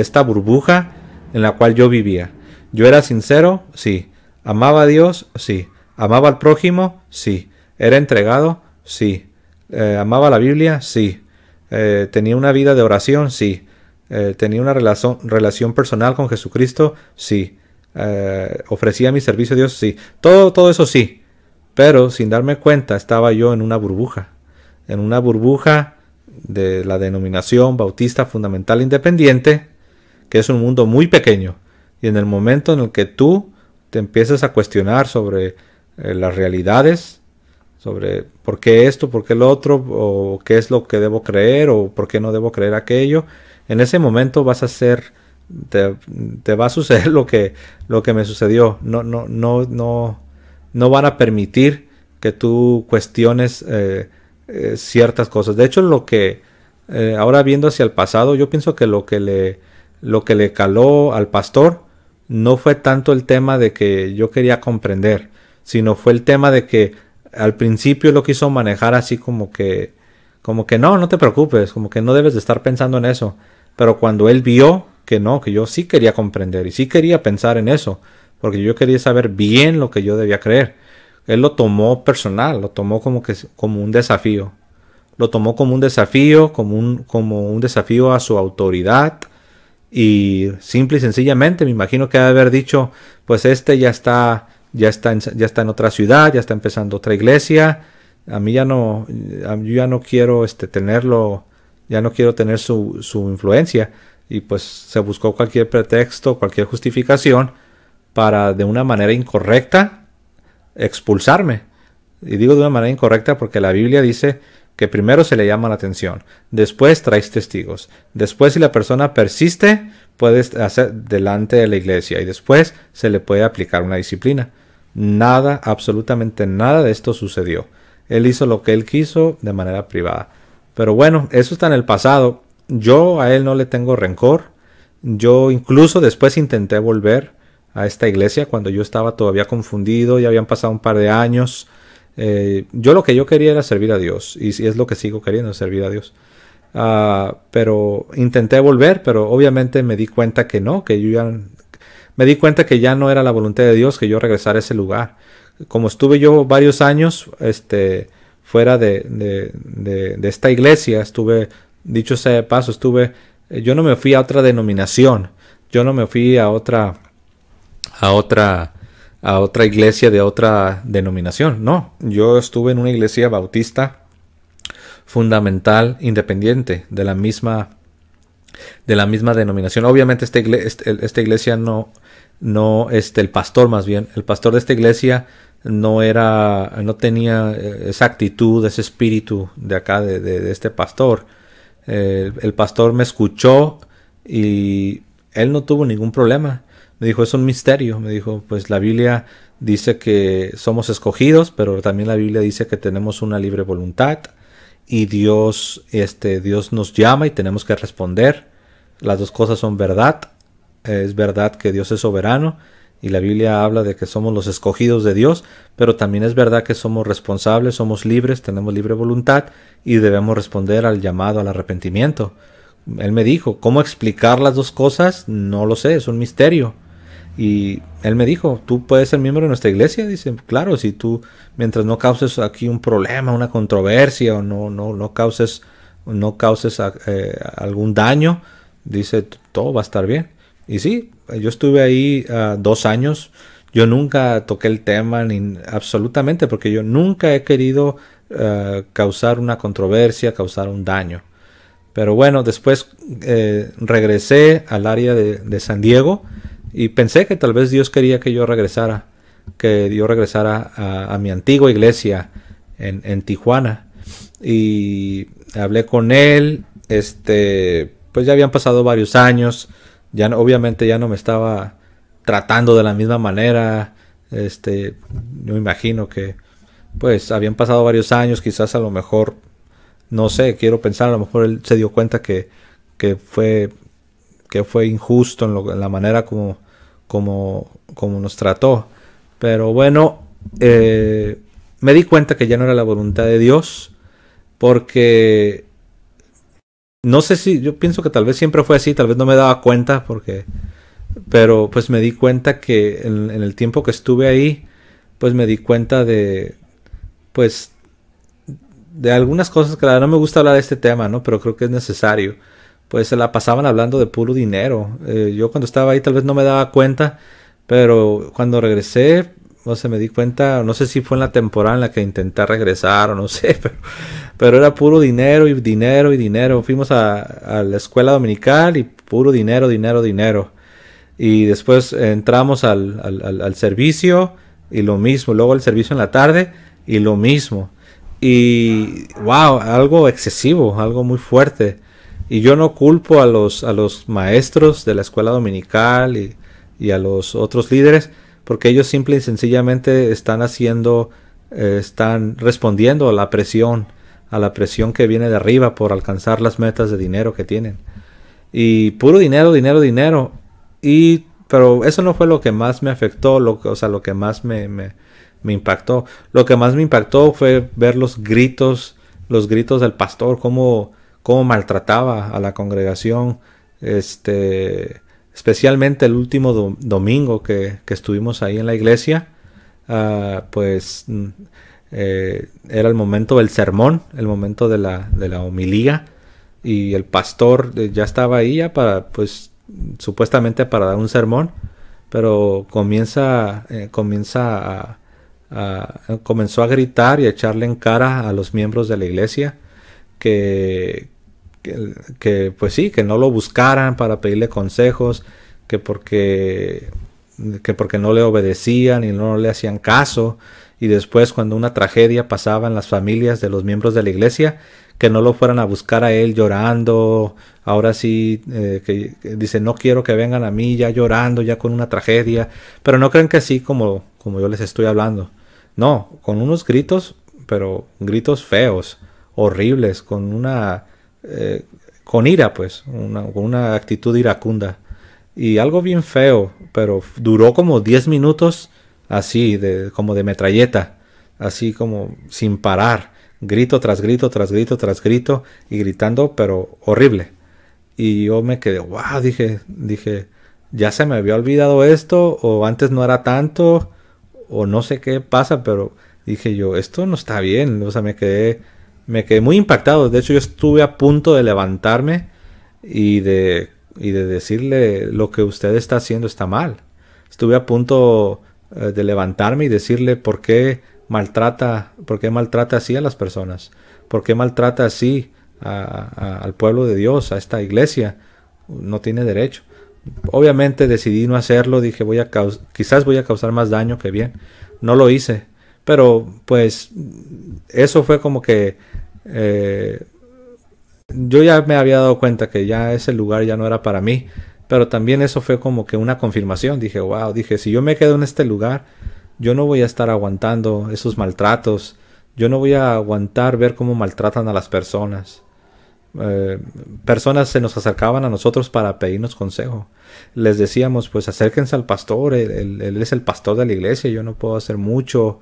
esta burbuja en la cual yo vivía. Yo era sincero, sí. Amaba a Dios, sí. Amaba al prójimo, sí. Era entregado, sí. Eh, amaba la Biblia, sí. Eh, tenía una vida de oración, sí. Eh, tenía una relación, relación personal con Jesucristo, sí. ofrecía mi servicio a Dios, sí. Todo, todo eso sí. Pero sin darme cuenta estaba yo en una burbuja. En una burbuja de la denominación bautista fundamental independiente que es un mundo muy pequeño. Y en el momento en el que tú te empiezas a cuestionar sobre eh, las realidades, sobre por qué esto, por qué lo otro, o qué es lo que debo creer, o por qué no debo creer aquello, en ese momento vas a ser, te, va a suceder [laughs] lo que, lo que me sucedió. No, no, no, no, no van a permitir que tú cuestiones eh, eh, ciertas cosas. De hecho, lo que, ahora viendo hacia el pasado, yo pienso que lo que le lo que le caló al pastor no fue tanto el tema de que yo quería comprender, sino fue el tema de que al principio lo quiso manejar así como que, como que no, no te preocupes, como que no debes de estar pensando en eso. Pero cuando él vio que no, que yo sí quería comprender y sí quería pensar en eso, porque yo quería saber bien lo que yo debía creer. Él lo tomó personal, lo tomó como que como un desafío. Lo tomó como un desafío, como un, como un desafío a su autoridad, y simple y sencillamente, me imagino que haber dicho, pues este ya está, ya está, en, ya está en otra ciudad, ya está empezando otra iglesia. A mí ya no, yo ya no quiero este, tenerlo, ya no quiero tener su, su influencia. Y pues se buscó cualquier pretexto, cualquier justificación para de una manera incorrecta expulsarme. Y digo de una manera incorrecta porque la Biblia dice que primero se le llama la atención, después traes testigos, después si la persona persiste, puedes hacer delante de la iglesia y después se le puede aplicar una disciplina. Nada, absolutamente nada de esto sucedió. Él hizo lo que él quiso de manera privada. Pero bueno, eso está en el pasado. Yo a él no le tengo rencor. Yo incluso después intenté volver a esta iglesia cuando yo estaba todavía confundido, y habían pasado un par de años eh, yo lo que yo quería era servir a Dios y, si es lo que sigo queriendo, servir a Dios. Ah, pero intenté volver, pero obviamente me di cuenta que no, que yo ya me di cuenta que ya no era la voluntad de Dios que yo regresara a ese lugar. Como estuve yo varios años este, fuera de, de, esta iglesia, estuve, dicho sea de paso, estuve, eh, yo no me fui a otra denominación, yo no me fui a otra, a otra a otra iglesia de otra denominación. No, yo estuve en una iglesia bautista fundamental independiente de la misma de la misma denominación. Obviamente esta, este, iglesia no no este el pastor más bien, el pastor de esta iglesia no era no tenía eh, esa actitud, ese espíritu de acá de, este pastor. Eh, el pastor me escuchó y él no tuvo ningún problema dijo, es un misterio. Me dijo, pues la Biblia dice que somos escogidos, pero también la Biblia dice que tenemos una libre voluntad y Dios, este, Dios nos llama y tenemos que responder. Las dos cosas son verdad. Es verdad que Dios es soberano y la Biblia habla de que somos los escogidos de Dios, pero también es verdad que somos responsables, somos libres, tenemos libre voluntad y debemos responder al llamado al arrepentimiento. Él me dijo, ¿cómo explicar las dos cosas? No lo sé, es un misterio. Y él me dijo, tú puedes ser miembro de nuestra iglesia. Dice, claro, si tú, mientras no causes aquí un problema, una controversia, o no, no, no causes, no causes ah, eh, algún daño, dice, todo va a estar bien. Y sí, yo estuve ahí ah, dos años. Yo nunca toqué el tema, ni absolutamente, porque yo nunca he querido ah, causar una controversia, causar un daño. Pero bueno, después eh, regresé al área de San Diego y pensé que tal vez Dios quería que yo regresara, que yo regresara a, mi antigua iglesia en, Tijuana. Y hablé con él, este, pues ya habían pasado varios años, ya obviamente ya no me estaba tratando de la misma manera, este, yo imagino que pues habían pasado varios años, quizás a lo mejor, no sé, quiero pensar, a lo mejor él se dio cuenta que, fue que fue injusto en, la manera como como, como nos trató. Pero bueno, eh, me di cuenta que ya no era la voluntad de Dios, porque no sé si, yo pienso que tal vez siempre fue así, tal vez no me daba cuenta, porque, pero pues me di cuenta que en, el tiempo que estuve ahí, pues me di cuenta de, pues, de algunas cosas que no me gusta hablar de este tema, ¿no? Pero creo que es necesario pues se la pasaban hablando de puro dinero. Eh, yo cuando estaba ahí tal vez no me daba cuenta, pero cuando regresé, no sé, me di cuenta, no sé si fue en la temporada en la que intenté regresar o no sé, [laughs] pero, era puro dinero y dinero y dinero. Fuimos a, la escuela dominical y puro dinero, dinero, dinero. Y después entramos al, al, al servicio y lo mismo, luego el servicio en la tarde y lo mismo. Y wow, algo excesivo, algo muy fuerte. Y yo no culpo a los, a los maestros de la escuela dominical y, y a los otros líderes, porque ellos simple y sencillamente están haciendo, eh, están respondiendo a la presión, a la presión que viene de arriba por alcanzar las metas de dinero que tienen. Y puro dinero, dinero, dinero. Y, pero eso no fue lo que más me afectó, lo, o sea, lo que más me, me, me impactó. Lo que más me impactó fue ver los gritos, los gritos del pastor, cómo cómo maltrataba a la congregación, este, especialmente el último domingo que, estuvimos ahí en la iglesia, ah, pues mm, eh, era el momento del sermón, el momento de la, de homilía, y el pastor eh, ya estaba ahí ya para, pues, supuestamente para dar un sermón, pero comienza, eh, comienza comenzó a gritar y a echarle en cara a los miembros de la iglesia que, que, pues sí, que no lo buscaran para pedirle consejos, que porque, que porque no le obedecían y no le hacían caso, y después cuando una tragedia pasaba en las familias de los miembros de la iglesia, que no lo fueran a buscar a él llorando, ahora sí, eh, que, dice, no quiero que vengan a mí ya llorando, ya con una tragedia, pero no crean que así como, como yo les estoy hablando, no, con unos gritos, pero gritos feos, horribles, con una eh, con ira, pues, una, con una actitud iracunda. Y algo bien feo, pero duró como 10 minutos así, de, como de metralleta, así como sin parar, grito tras grito, tras grito, tras grito, y gritando, pero horrible. Y yo me quedé, wow, dije, dije, ya se me había olvidado esto, o antes no era tanto, o no sé qué pasa, pero dije yo, esto no está bien, o sea, me quedé me quedé muy impactado. De hecho, yo estuve a punto de levantarme y de, y de decirle lo que usted está haciendo está mal. Estuve a punto eh, de levantarme y decirle por qué maltrata, por maltrata así a las personas, por qué maltrata así al pueblo de Dios, a esta iglesia. No tiene derecho. Obviamente decidí no hacerlo, dije voy a quizás voy a causar más daño que bien. No lo hice, pero pues eso fue como que eh, yo ya me había dado cuenta que ya ese lugar ya no era para mí, pero también eso fue como que una confirmación, dije, wow, dije, si yo me quedo en este lugar, yo no voy a estar aguantando esos maltratos, yo no voy a aguantar ver cómo maltratan a las personas. Eh, personas se nos acercaban a nosotros para pedirnos consejo. Les decíamos, pues acérquense al pastor, él, es el pastor de la iglesia, yo no puedo hacer mucho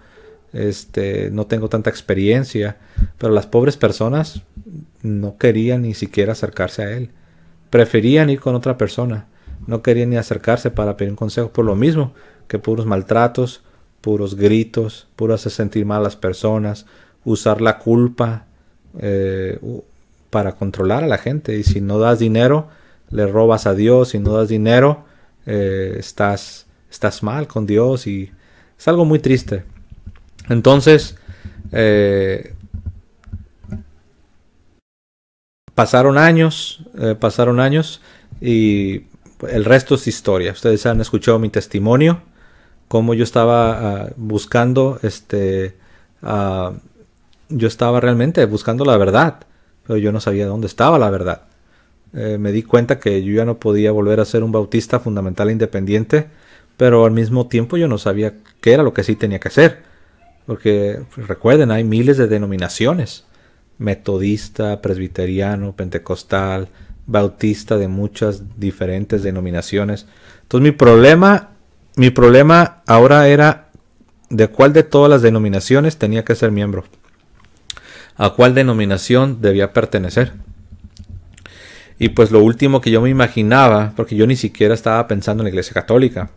este, no tengo tanta experiencia, pero las pobres personas no querían ni siquiera acercarse a él. Preferían ir con otra persona. No querían ni acercarse para pedir un consejo por lo mismo que puros maltratos, puros gritos, puros hacer sentir mal a las personas, usar la culpa eh, para controlar a la gente. Y si no das dinero, le robas a Dios. Si no das dinero, eh, estás, estás mal con Dios. Y es algo muy triste. Entonces, eh, pasaron años, eh, pasaron años y el resto es historia. Ustedes han escuchado mi testimonio, cómo yo estaba ah, buscando, este, ah, yo estaba realmente buscando la verdad, pero yo no sabía dónde estaba la verdad. Eh, me di cuenta que yo ya no podía volver a ser un bautista fundamental e independiente, pero al mismo tiempo yo no sabía qué era lo que sí tenía que hacer. Porque pues, recuerden, hay miles de denominaciones. Metodista, presbiteriano, pentecostal, bautista de muchas diferentes denominaciones. Entonces mi problema, mi problema ahora era de cuál de todas las denominaciones tenía que ser miembro. A cuál denominación debía pertenecer. Y pues lo último que yo me imaginaba, porque yo ni siquiera estaba pensando en la Iglesia Católica.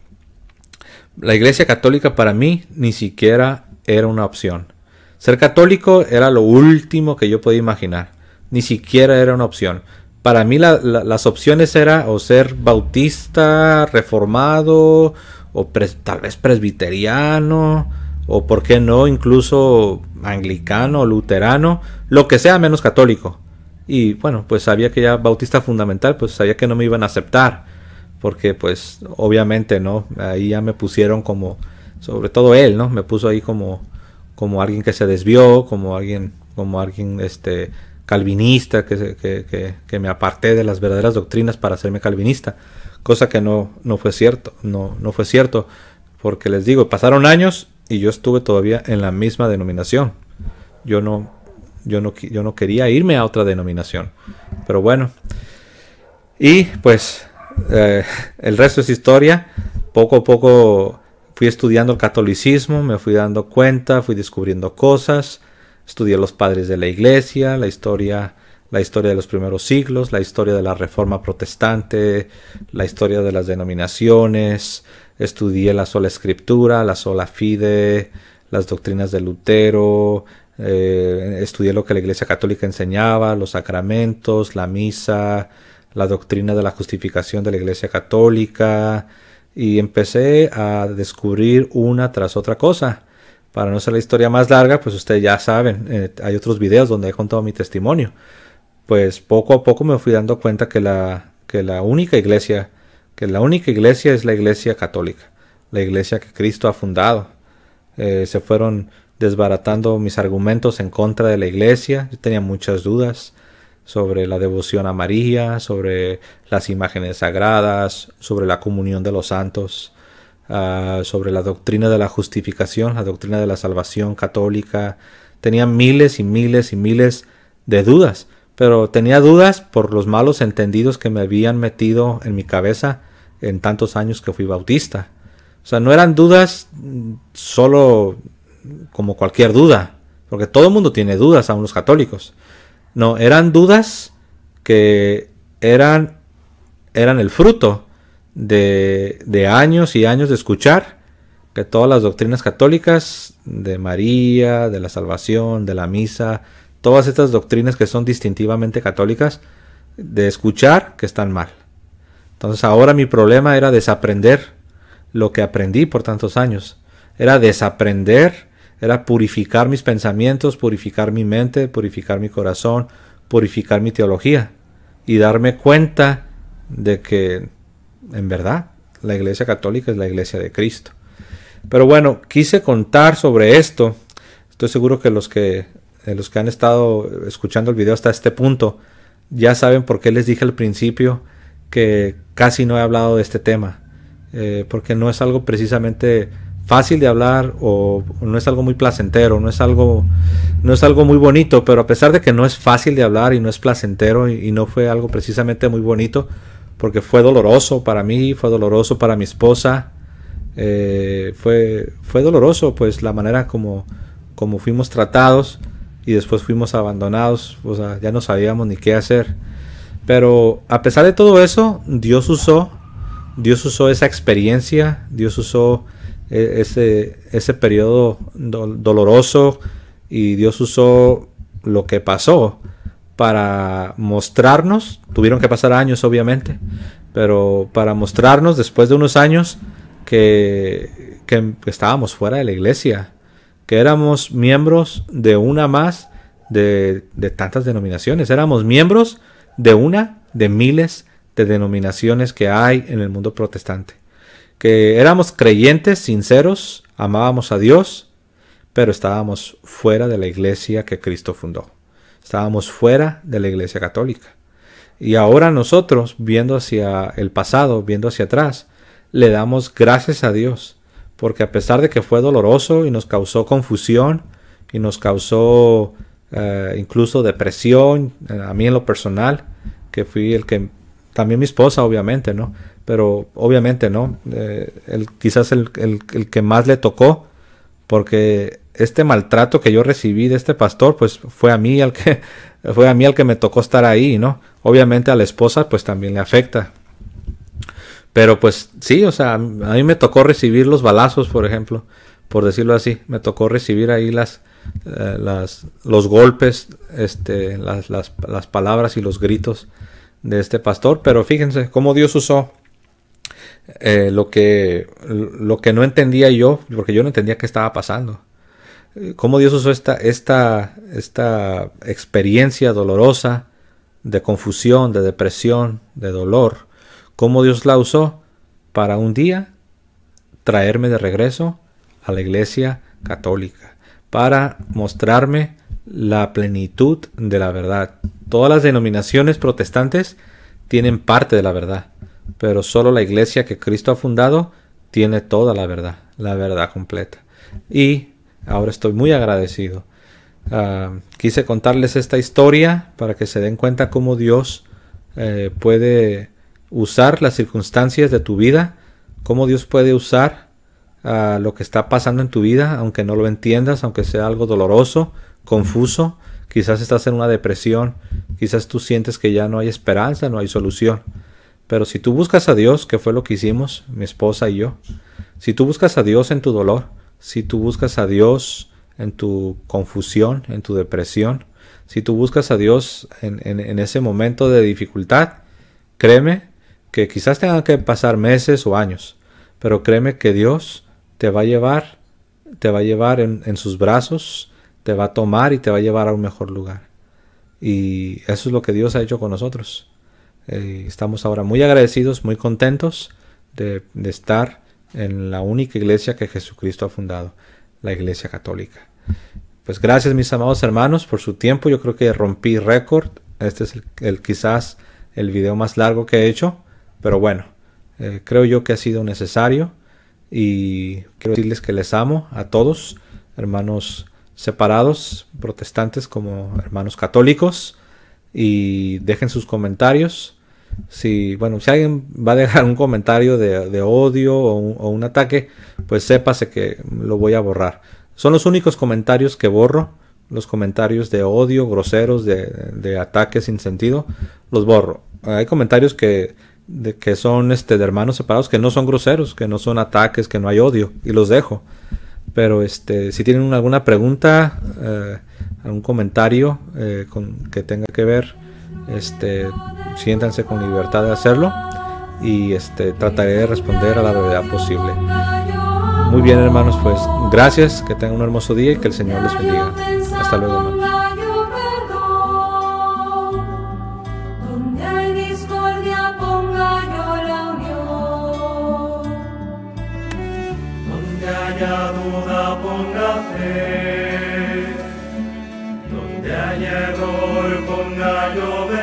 La Iglesia Católica para mí ni siquiera era una opción. Ser católico era lo último que yo podía imaginar. Ni siquiera era una opción. Para mí las opciones era o ser bautista, reformado, o tal vez presbiteriano, o por qué no, incluso anglicano, luterano, lo que sea menos católico. Y bueno, pues sabía que ya bautista fundamental, pues sabía que no me iban a aceptar, porque pues obviamente no, ahí ya me pusieron como sobre todo él, ¿no? Me puso ahí como, como alguien que se desvió, como alguien, como alguien este, calvinista, que, me aparté de las verdaderas doctrinas para hacerme calvinista, cosa que no, no fue cierto, no, no fue cierto, porque les digo, pasaron años y yo estuve todavía en la misma denominación. Yo no, yo no, yo no quería irme a otra denominación, pero bueno. Y pues eh, el resto es historia. Poco a poco fui estudiando el catolicismo, me fui dando cuenta, fui descubriendo cosas, estudié los padres de la iglesia, la historia, la historia de los primeros siglos, la historia de la reforma protestante, la historia de las denominaciones, estudié la sola escritura, la sola fide, las doctrinas de Lutero, eh, estudié lo que la iglesia católica enseñaba, los sacramentos, la misa, la doctrina de la justificación de la iglesia católica, y empecé a descubrir una tras otra cosa. Para no ser la historia más larga, pues ustedes ya saben, eh, hay otros videos donde he contado mi testimonio. Pues poco a poco me fui dando cuenta que la, que la única iglesia, que la única iglesia es la iglesia católica, la iglesia que Cristo ha fundado. Eh, se fueron desbaratando mis argumentos en contra de la iglesia, yo tenía muchas dudas sobre la devoción a María, sobre las imágenes sagradas, sobre la comunión de los santos, ah, sobre la doctrina de la justificación, la doctrina de la salvación católica. Tenía miles y miles y miles de dudas, pero tenía dudas por los malos entendidos que me habían metido en mi cabeza en tantos años que fui bautista. O sea, no eran dudas mm, solo como cualquier duda, porque todo el mundo tiene dudas, aun los católicos. No, eran dudas que eran, eran el fruto de, de años y años de escuchar que todas las doctrinas católicas de María, de la salvación, de la misa, todas estas doctrinas que son distintivamente católicas, de escuchar que están mal. Entonces ahora mi problema era desaprender lo que aprendí por tantos años. Era desaprender era purificar mis pensamientos, purificar mi mente, purificar mi corazón, purificar mi teología y darme cuenta de que en verdad la Iglesia Católica es la Iglesia de Cristo. Pero bueno, quise contar sobre esto. Estoy seguro que los que, eh, los que han estado escuchando el video hasta este punto ya saben por qué les dije al principio que casi no he hablado de este tema. Eh, porque no es algo precisamente fácil de hablar o, no es algo muy placentero, no es algo, no es algo muy bonito, pero a pesar de que no es fácil de hablar y no es placentero y, no fue algo precisamente muy bonito, porque fue doloroso para mí, fue doloroso para mi esposa, eh, fue, fue doloroso pues la manera como, como fuimos tratados y después fuimos abandonados, o sea, ya no sabíamos ni qué hacer. Pero a pesar de todo eso, Dios usó, Dios usó esa experiencia, Dios usó e, ese, ese periodo doloroso y Dios usó lo que pasó para mostrarnos, tuvieron que pasar años obviamente, pero para mostrarnos después de unos años que, que estábamos fuera de la iglesia, que éramos miembros de una más de, de tantas denominaciones, éramos miembros de una de miles de denominaciones que hay en el mundo protestante éramos creyentes, sinceros, amábamos a Dios, pero estábamos fuera de la iglesia que Cristo fundó. Estábamos fuera de la iglesia católica. Y ahora nosotros, viendo hacia el pasado, viendo hacia atrás, le damos gracias a Dios, porque a pesar de que fue doloroso y nos causó confusión y nos causó eh, incluso depresión, eh, a mí en lo personal, que fui el que, también mi esposa obviamente, ¿no? pero obviamente, ¿no? Eh, el, quizás el, que más le tocó, porque este maltrato que yo recibí de este pastor, pues fue a mí al que, [laughs] fue a mí al que me tocó estar ahí, ¿no? Obviamente a la esposa, pues también le afecta. Pero pues sí, o sea, a mí me tocó recibir los balazos, por ejemplo, por decirlo así, me tocó recibir ahí las, eh, las los golpes, este, las, las, las palabras y los gritos de este pastor, pero fíjense cómo Dios usó eh, lo, que, lo que no entendía yo, porque yo no entendía qué estaba pasando. Eh, Cómo Dios usó esta, esta, esta experiencia dolorosa de confusión, de depresión, de dolor. Cómo Dios la usó para un día traerme de regreso a la iglesia católica. Para mostrarme la plenitud de la verdad. Todas las denominaciones protestantes tienen parte de la verdad pero solo la iglesia que Cristo ha fundado tiene toda la verdad, la verdad completa. Y ahora estoy muy agradecido. Ah, quise contarles esta historia para que se den cuenta cómo Dios eh, puede usar las circunstancias de tu vida, cómo Dios puede usar ah, lo que está pasando en tu vida, aunque no lo entiendas, aunque sea algo doloroso, confuso, quizás estás en una depresión, quizás tú sientes que ya no hay esperanza, no hay solución. Pero si tú buscas a Dios, que fue lo que hicimos, mi esposa y yo, si tú buscas a Dios en tu dolor, si tú buscas a Dios en tu confusión, en tu depresión, si tú buscas a Dios en, ese momento de dificultad, créeme que quizás tengan que pasar meses o años, pero créeme que Dios te va a llevar, te va a llevar en, en sus brazos, te va a tomar y te va a llevar a un mejor lugar. Y eso es lo que Dios ha hecho con nosotros. Eh, estamos ahora muy agradecidos, muy contentos de, estar en la única iglesia que Jesucristo ha fundado, la Iglesia Católica. Pues gracias mis amados hermanos por su tiempo. Yo creo que rompí récord. Este es el, quizás el video más largo que he hecho. Pero bueno, eh, creo yo que ha sido necesario. Y quiero decirles que les amo a todos, hermanos separados, protestantes como hermanos católicos. Y dejen sus comentarios si, bueno, si alguien va a dejar [laughs] un comentario de, odio o un, ataque, pues sépase que lo voy a borrar. Son los únicos comentarios que borro. Los comentarios de odio, groseros, de, ataques sin sentido, los borro. Hay comentarios que, que son este, de hermanos separados que no son groseros, que no son ataques, que no hay odio, y los dejo. Pero este, si tienen alguna pregunta, eh, algún comentario eh, que tenga que ver este, siéntanse con libertad de hacerlo y este, trataré de responder a la brevedad posible. Muy bien hermanos, pues gracias, que tengan un hermoso día y que el Señor les bendiga. Hasta luego hermanos. Donde haya error ponga yo